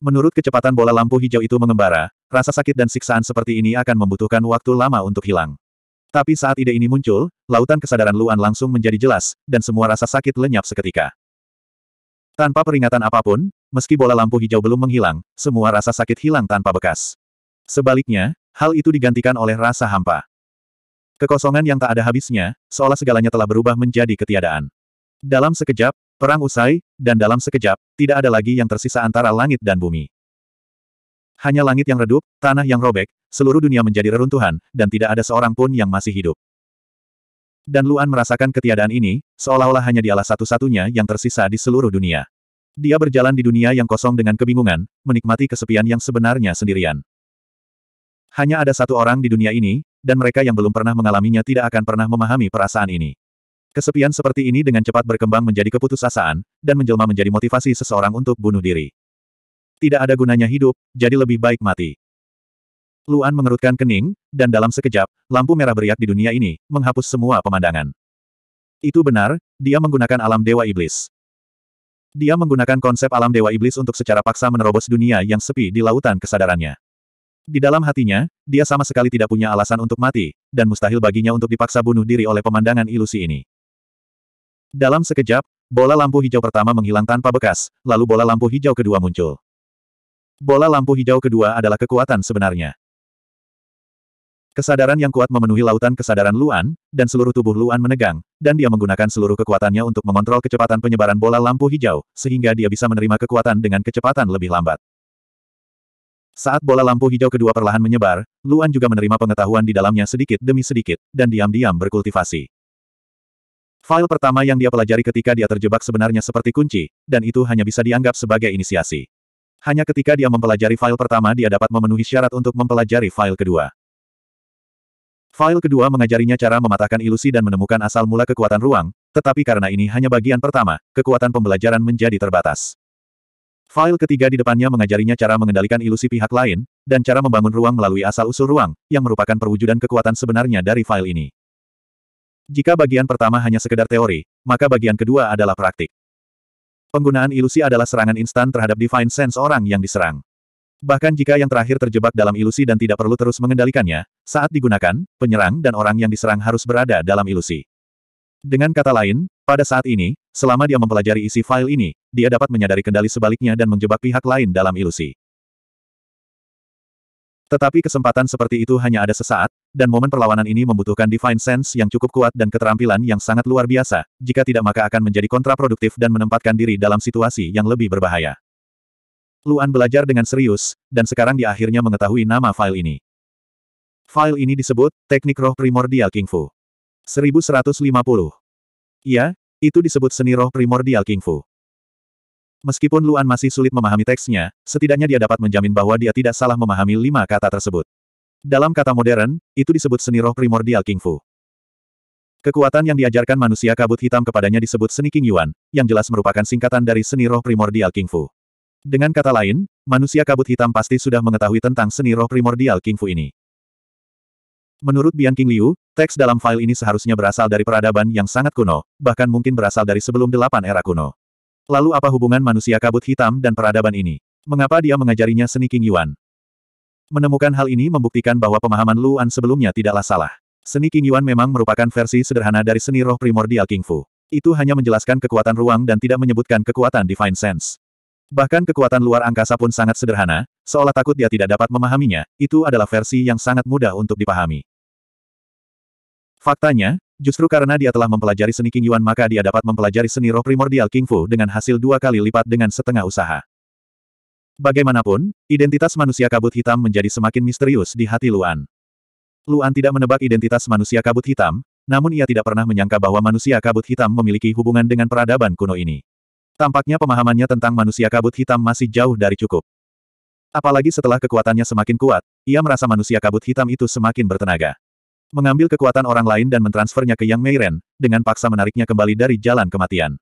Menurut kecepatan bola lampu hijau itu mengembara, rasa sakit dan siksaan seperti ini akan membutuhkan waktu lama untuk hilang. Tapi saat ide ini muncul, lautan kesadaran Luan langsung menjadi jelas, dan semua rasa sakit lenyap seketika. Tanpa peringatan apapun, meski bola lampu hijau belum menghilang, semua rasa sakit hilang tanpa bekas. Sebaliknya, hal itu digantikan oleh rasa hampa. Kekosongan yang tak ada habisnya, seolah segalanya telah berubah menjadi ketiadaan. Dalam sekejap, perang usai, dan dalam sekejap, tidak ada lagi yang tersisa antara langit dan bumi. Hanya langit yang redup, tanah yang robek, seluruh dunia menjadi reruntuhan, dan tidak ada seorang pun yang masih hidup. Dan Luan merasakan ketiadaan ini, seolah-olah hanya dialah satu-satunya yang tersisa di seluruh dunia. Dia berjalan di dunia yang kosong dengan kebingungan, menikmati kesepian yang sebenarnya sendirian. Hanya ada satu orang di dunia ini, dan mereka yang belum pernah mengalaminya tidak akan pernah memahami perasaan ini. Kesepian seperti ini dengan cepat berkembang menjadi keputusasaan, dan menjelma menjadi motivasi seseorang untuk bunuh diri. Tidak ada gunanya hidup, jadi lebih baik mati. Luan mengerutkan kening, dan dalam sekejap, lampu merah beriak di dunia ini, menghapus semua pemandangan. Itu benar, dia menggunakan alam Dewa Iblis. Dia menggunakan konsep alam Dewa Iblis untuk secara paksa menerobos dunia yang sepi di lautan kesadarannya. Di dalam hatinya, dia sama sekali tidak punya alasan untuk mati, dan mustahil baginya untuk dipaksa bunuh diri oleh pemandangan ilusi ini. Dalam sekejap, bola lampu hijau pertama menghilang tanpa bekas, lalu bola lampu hijau kedua muncul. Bola lampu hijau kedua adalah kekuatan sebenarnya. Kesadaran yang kuat memenuhi lautan kesadaran Luan, dan seluruh tubuh Luan menegang, dan dia menggunakan seluruh kekuatannya untuk mengontrol kecepatan penyebaran bola lampu hijau, sehingga dia bisa menerima kekuatan dengan kecepatan lebih lambat. Saat bola lampu hijau kedua perlahan menyebar, Luan juga menerima pengetahuan di dalamnya sedikit demi sedikit, dan diam-diam berkultivasi. File pertama yang dia pelajari ketika dia terjebak sebenarnya seperti kunci, dan itu hanya bisa dianggap sebagai inisiasi. Hanya ketika dia mempelajari file pertama dia dapat memenuhi syarat untuk mempelajari file kedua. File kedua mengajarinya cara mematahkan ilusi dan menemukan asal mula kekuatan ruang, tetapi karena ini hanya bagian pertama, kekuatan pembelajaran menjadi terbatas. File ketiga di depannya mengajarinya cara mengendalikan ilusi pihak lain, dan cara membangun ruang melalui asal-usul ruang, yang merupakan perwujudan kekuatan sebenarnya dari file ini. Jika bagian pertama hanya sekedar teori, maka bagian kedua adalah praktik. Penggunaan ilusi adalah serangan instan terhadap divine sense orang yang diserang. Bahkan jika yang terakhir terjebak dalam ilusi dan tidak perlu terus mengendalikannya, saat digunakan, penyerang dan orang yang diserang harus berada dalam ilusi. Dengan kata lain, pada saat ini, selama dia mempelajari isi file ini, dia dapat menyadari kendali sebaliknya dan menjebak pihak lain dalam ilusi. Tetapi kesempatan seperti itu hanya ada sesaat, dan momen perlawanan ini membutuhkan divine sense yang cukup kuat dan keterampilan yang sangat luar biasa, jika tidak maka akan menjadi kontraproduktif dan menempatkan diri dalam situasi yang lebih berbahaya. Luan belajar dengan serius, dan sekarang dia akhirnya mengetahui nama file ini. File ini disebut, Teknik Roh Primordial King Fu. 1150. Iya, itu disebut seni roh primordial King Fu. Meskipun Luan masih sulit memahami teksnya, setidaknya dia dapat menjamin bahwa dia tidak salah memahami lima kata tersebut. Dalam kata modern, itu disebut seni roh primordial King Fu. Kekuatan yang diajarkan manusia kabut hitam kepadanya disebut seni King Yuan, yang jelas merupakan singkatan dari seni roh primordial King Fu. Dengan kata lain, manusia kabut hitam pasti sudah mengetahui tentang seni roh primordial King Fu ini. Menurut Bian King Liu, teks dalam file ini seharusnya berasal dari peradaban yang sangat kuno, bahkan mungkin berasal dari sebelum delapan era kuno. Lalu apa hubungan manusia kabut hitam dan peradaban ini? Mengapa dia mengajarinya seni King Yuan? Menemukan hal ini membuktikan bahwa pemahaman Luan sebelumnya tidaklah salah. Seni King Yuan memang merupakan versi sederhana dari seni roh primordial King Fu. Itu hanya menjelaskan kekuatan ruang dan tidak menyebutkan kekuatan Divine Sense. Bahkan kekuatan luar angkasa pun sangat sederhana, seolah takut dia tidak dapat memahaminya, itu adalah versi yang sangat mudah untuk dipahami. Faktanya, Justru karena dia telah mempelajari seni King Yuan maka dia dapat mempelajari seni roh primordial King Fu dengan hasil dua kali lipat dengan setengah usaha. Bagaimanapun, identitas manusia kabut hitam menjadi semakin misterius di hati Luan. Luan tidak menebak identitas manusia kabut hitam, namun ia tidak pernah menyangka bahwa manusia kabut hitam memiliki hubungan dengan peradaban kuno ini. Tampaknya pemahamannya tentang manusia kabut hitam masih jauh dari cukup. Apalagi setelah kekuatannya semakin kuat, ia merasa manusia kabut hitam itu semakin bertenaga. Mengambil kekuatan orang lain dan mentransfernya ke Yang Meiren, dengan paksa menariknya kembali dari jalan kematian.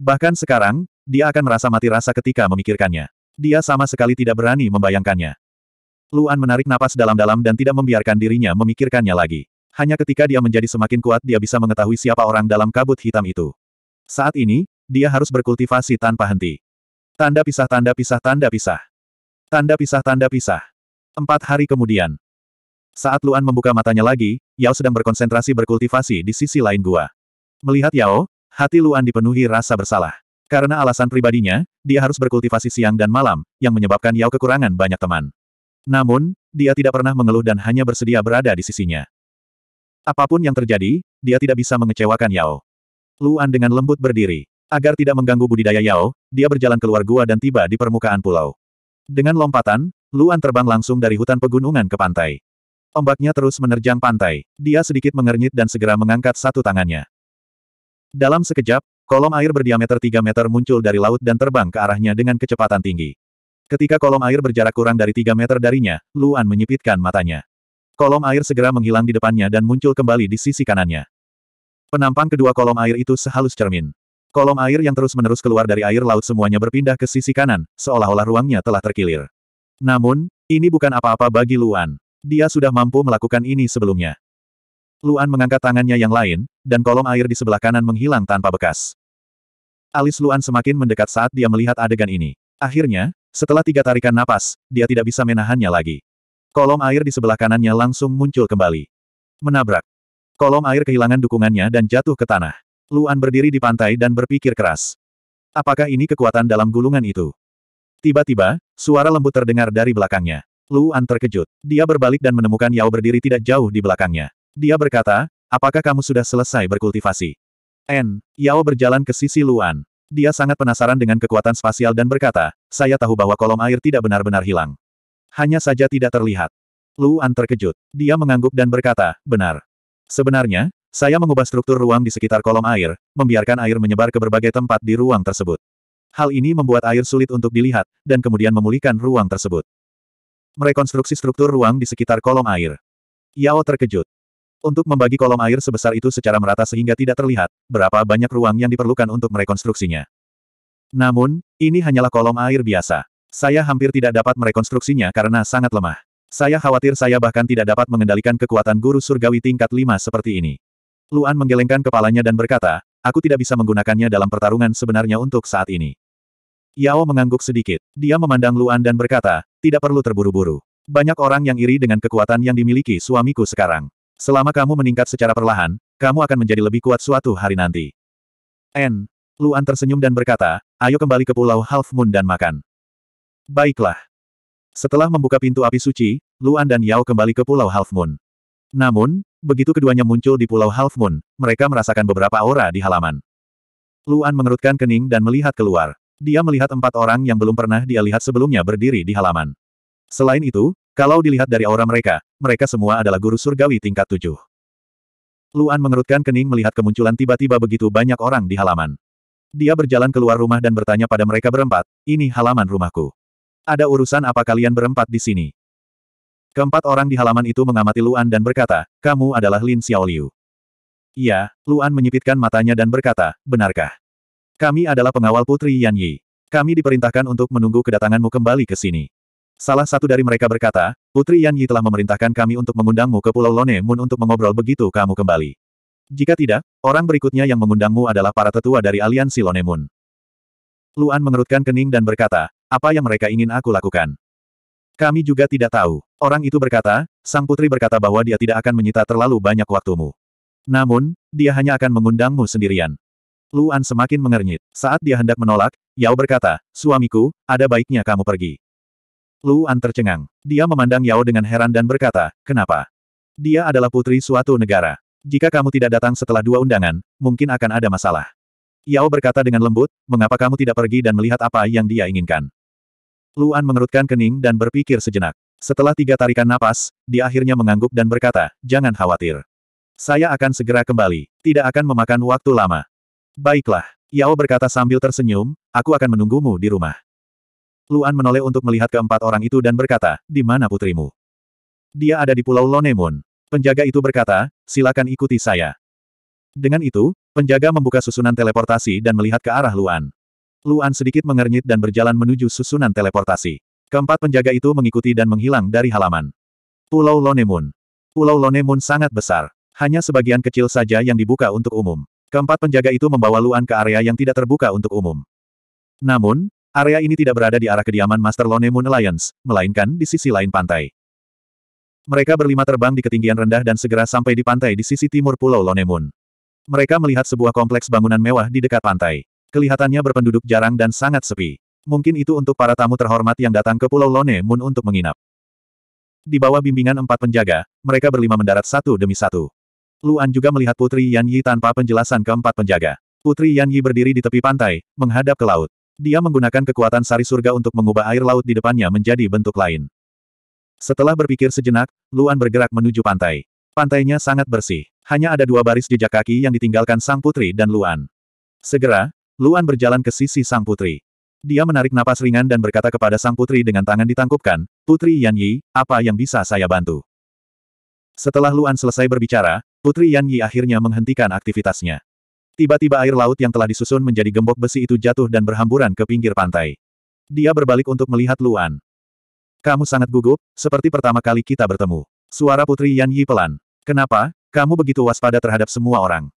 Bahkan sekarang, dia akan merasa mati rasa ketika memikirkannya. Dia sama sekali tidak berani membayangkannya. Luan menarik napas dalam-dalam dan tidak membiarkan dirinya memikirkannya lagi. Hanya ketika dia menjadi semakin kuat dia bisa mengetahui siapa orang dalam kabut hitam itu. Saat ini, dia harus berkultivasi tanpa henti. Tanda pisah tanda pisah tanda pisah. Tanda pisah tanda pisah. Empat hari kemudian, saat Luan membuka matanya lagi, Yao sedang berkonsentrasi berkultivasi di sisi lain gua. Melihat Yao, hati Luan dipenuhi rasa bersalah. Karena alasan pribadinya, dia harus berkultivasi siang dan malam, yang menyebabkan Yao kekurangan banyak teman. Namun, dia tidak pernah mengeluh dan hanya bersedia berada di sisinya. Apapun yang terjadi, dia tidak bisa mengecewakan Yao. Luan dengan lembut berdiri. Agar tidak mengganggu budidaya Yao, dia berjalan keluar gua dan tiba di permukaan pulau. Dengan lompatan, Luan terbang langsung dari hutan pegunungan ke pantai. Ombaknya terus menerjang pantai. Dia sedikit mengernyit dan segera mengangkat satu tangannya. Dalam sekejap, kolom air berdiameter 3 meter muncul dari laut dan terbang ke arahnya dengan kecepatan tinggi. Ketika kolom air berjarak kurang dari 3 meter darinya, Luan menyipitkan matanya. Kolom air segera menghilang di depannya dan muncul kembali di sisi kanannya. Penampang kedua kolom air itu sehalus cermin. Kolom air yang terus-menerus keluar dari air laut semuanya berpindah ke sisi kanan, seolah-olah ruangnya telah terkilir. Namun, ini bukan apa-apa bagi Luan. Dia sudah mampu melakukan ini sebelumnya. Luan mengangkat tangannya yang lain, dan kolom air di sebelah kanan menghilang tanpa bekas. Alis Luan semakin mendekat saat dia melihat adegan ini. Akhirnya, setelah tiga tarikan napas, dia tidak bisa menahannya lagi. Kolom air di sebelah kanannya langsung muncul kembali. Menabrak. Kolom air kehilangan dukungannya dan jatuh ke tanah. Luan berdiri di pantai dan berpikir keras. Apakah ini kekuatan dalam gulungan itu? Tiba-tiba, suara lembut terdengar dari belakangnya. Luan terkejut. Dia berbalik dan menemukan Yao berdiri tidak jauh di belakangnya. Dia berkata, apakah kamu sudah selesai berkultivasi? N. Yao berjalan ke sisi Luan. Dia sangat penasaran dengan kekuatan spasial dan berkata, saya tahu bahwa kolom air tidak benar-benar hilang. Hanya saja tidak terlihat. Luan terkejut. Dia mengangguk dan berkata, benar. Sebenarnya, saya mengubah struktur ruang di sekitar kolom air, membiarkan air menyebar ke berbagai tempat di ruang tersebut. Hal ini membuat air sulit untuk dilihat, dan kemudian memulihkan ruang tersebut merekonstruksi struktur ruang di sekitar kolom air. Yao terkejut. Untuk membagi kolom air sebesar itu secara merata sehingga tidak terlihat berapa banyak ruang yang diperlukan untuk merekonstruksinya. Namun, ini hanyalah kolom air biasa. Saya hampir tidak dapat merekonstruksinya karena sangat lemah. Saya khawatir saya bahkan tidak dapat mengendalikan kekuatan guru surgawi tingkat 5 seperti ini. Luan menggelengkan kepalanya dan berkata, aku tidak bisa menggunakannya dalam pertarungan sebenarnya untuk saat ini. Yao mengangguk sedikit. Dia memandang Luan dan berkata, tidak perlu terburu-buru. Banyak orang yang iri dengan kekuatan yang dimiliki suamiku sekarang. Selama kamu meningkat secara perlahan, kamu akan menjadi lebih kuat suatu hari nanti. N. Luan tersenyum dan berkata, ayo kembali ke pulau Half Moon dan makan. Baiklah. Setelah membuka pintu api suci, Luan dan Yao kembali ke pulau Half Moon. Namun, begitu keduanya muncul di pulau Half Moon, mereka merasakan beberapa aura di halaman. Luan mengerutkan kening dan melihat keluar. Dia melihat empat orang yang belum pernah dia lihat sebelumnya berdiri di halaman. Selain itu, kalau dilihat dari aura mereka, mereka semua adalah guru surgawi tingkat tujuh. Luan mengerutkan kening melihat kemunculan tiba-tiba begitu banyak orang di halaman. Dia berjalan keluar rumah dan bertanya pada mereka berempat, ini halaman rumahku. Ada urusan apa kalian berempat di sini? Keempat orang di halaman itu mengamati Luan dan berkata, kamu adalah Lin Xiaoliu. Iya, Luan menyipitkan matanya dan berkata, benarkah? Kami adalah pengawal Putri Yan Yi. Kami diperintahkan untuk menunggu kedatanganmu kembali ke sini. Salah satu dari mereka berkata, Putri Yan Yi telah memerintahkan kami untuk mengundangmu ke Pulau Lone Moon untuk mengobrol begitu kamu kembali. Jika tidak, orang berikutnya yang mengundangmu adalah para tetua dari aliansi Lone Moon. Luan mengerutkan kening dan berkata, apa yang mereka ingin aku lakukan? Kami juga tidak tahu. Orang itu berkata, sang putri berkata bahwa dia tidak akan menyita terlalu banyak waktumu. Namun, dia hanya akan mengundangmu sendirian. Luan semakin mengernyit. Saat dia hendak menolak, Yao berkata, suamiku, ada baiknya kamu pergi. Luan tercengang. Dia memandang Yao dengan heran dan berkata, kenapa? Dia adalah putri suatu negara. Jika kamu tidak datang setelah dua undangan, mungkin akan ada masalah. Yao berkata dengan lembut, mengapa kamu tidak pergi dan melihat apa yang dia inginkan? Luan mengerutkan kening dan berpikir sejenak. Setelah tiga tarikan napas, dia akhirnya mengangguk dan berkata, jangan khawatir. Saya akan segera kembali. Tidak akan memakan waktu lama. Baiklah, Yao berkata sambil tersenyum, aku akan menunggumu di rumah. Luan menoleh untuk melihat keempat orang itu dan berkata, di mana putrimu? Dia ada di Pulau Lonemun. Penjaga itu berkata, silakan ikuti saya. Dengan itu, penjaga membuka susunan teleportasi dan melihat ke arah Luan. Luan sedikit mengernyit dan berjalan menuju susunan teleportasi. Keempat penjaga itu mengikuti dan menghilang dari halaman. Pulau Lonemun. Pulau Lonemun sangat besar. Hanya sebagian kecil saja yang dibuka untuk umum. Keempat penjaga itu membawa Luan ke area yang tidak terbuka untuk umum. Namun, area ini tidak berada di arah kediaman Master Lone Moon Alliance, melainkan di sisi lain pantai. Mereka berlima terbang di ketinggian rendah dan segera sampai di pantai di sisi timur Pulau Lone Moon. Mereka melihat sebuah kompleks bangunan mewah di dekat pantai. Kelihatannya berpenduduk jarang dan sangat sepi. Mungkin itu untuk para tamu terhormat yang datang ke Pulau Lone Moon untuk menginap. Di bawah bimbingan empat penjaga, mereka berlima mendarat satu demi satu. Luan juga melihat Putri Yan Yi tanpa penjelasan keempat penjaga. Putri Yan Yi berdiri di tepi pantai, menghadap ke laut. Dia menggunakan kekuatan sari surga untuk mengubah air laut di depannya menjadi bentuk lain. Setelah berpikir sejenak, Luan bergerak menuju pantai. Pantainya sangat bersih. Hanya ada dua baris jejak kaki yang ditinggalkan sang putri dan Luan. Segera, Luan berjalan ke sisi sang putri. Dia menarik napas ringan dan berkata kepada sang putri dengan tangan ditangkupkan, Putri Yan Yi, apa yang bisa saya bantu? Setelah Luan selesai berbicara, Putri Yan Yi akhirnya menghentikan aktivitasnya. Tiba-tiba air laut yang telah disusun menjadi gembok besi itu jatuh dan berhamburan ke pinggir pantai. Dia berbalik untuk melihat Luan. Kamu sangat gugup, seperti pertama kali kita bertemu. Suara Putri Yan Yi pelan. Kenapa, kamu begitu waspada terhadap semua orang?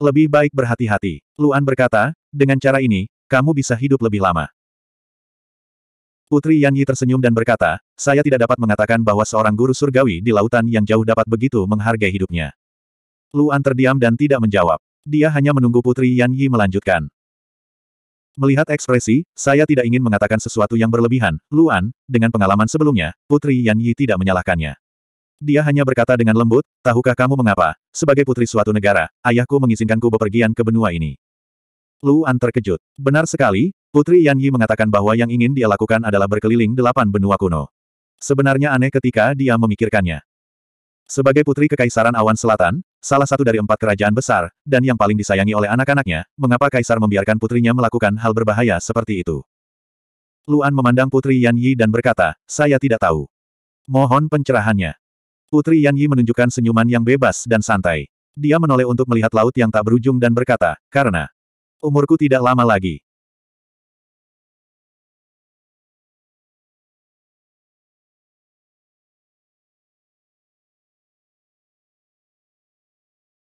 Lebih baik berhati-hati. Luan berkata, dengan cara ini, kamu bisa hidup lebih lama. Putri Yan Yi tersenyum dan berkata, saya tidak dapat mengatakan bahwa seorang guru surgawi di lautan yang jauh dapat begitu menghargai hidupnya. Luan terdiam dan tidak menjawab. Dia hanya menunggu Putri Yan Yi melanjutkan. Melihat ekspresi, saya tidak ingin mengatakan sesuatu yang berlebihan, Luan, dengan pengalaman sebelumnya, Putri Yan Yi tidak menyalahkannya. Dia hanya berkata dengan lembut, tahukah kamu mengapa, sebagai putri suatu negara, ayahku mengizinkanku bepergian ke benua ini. Luan terkejut. Benar sekali, Putri Yan Yi mengatakan bahwa yang ingin dia lakukan adalah berkeliling delapan benua kuno. Sebenarnya aneh ketika dia memikirkannya. Sebagai putri Kekaisaran Awan Selatan, salah satu dari empat kerajaan besar, dan yang paling disayangi oleh anak-anaknya, mengapa kaisar membiarkan putrinya melakukan hal berbahaya seperti itu? Luan memandang Putri Yan Yi dan berkata, saya tidak tahu. Mohon pencerahannya. Putri Yan Yi menunjukkan senyuman yang bebas dan santai. Dia menoleh untuk melihat laut yang tak berujung dan berkata, karena umurku tidak lama lagi.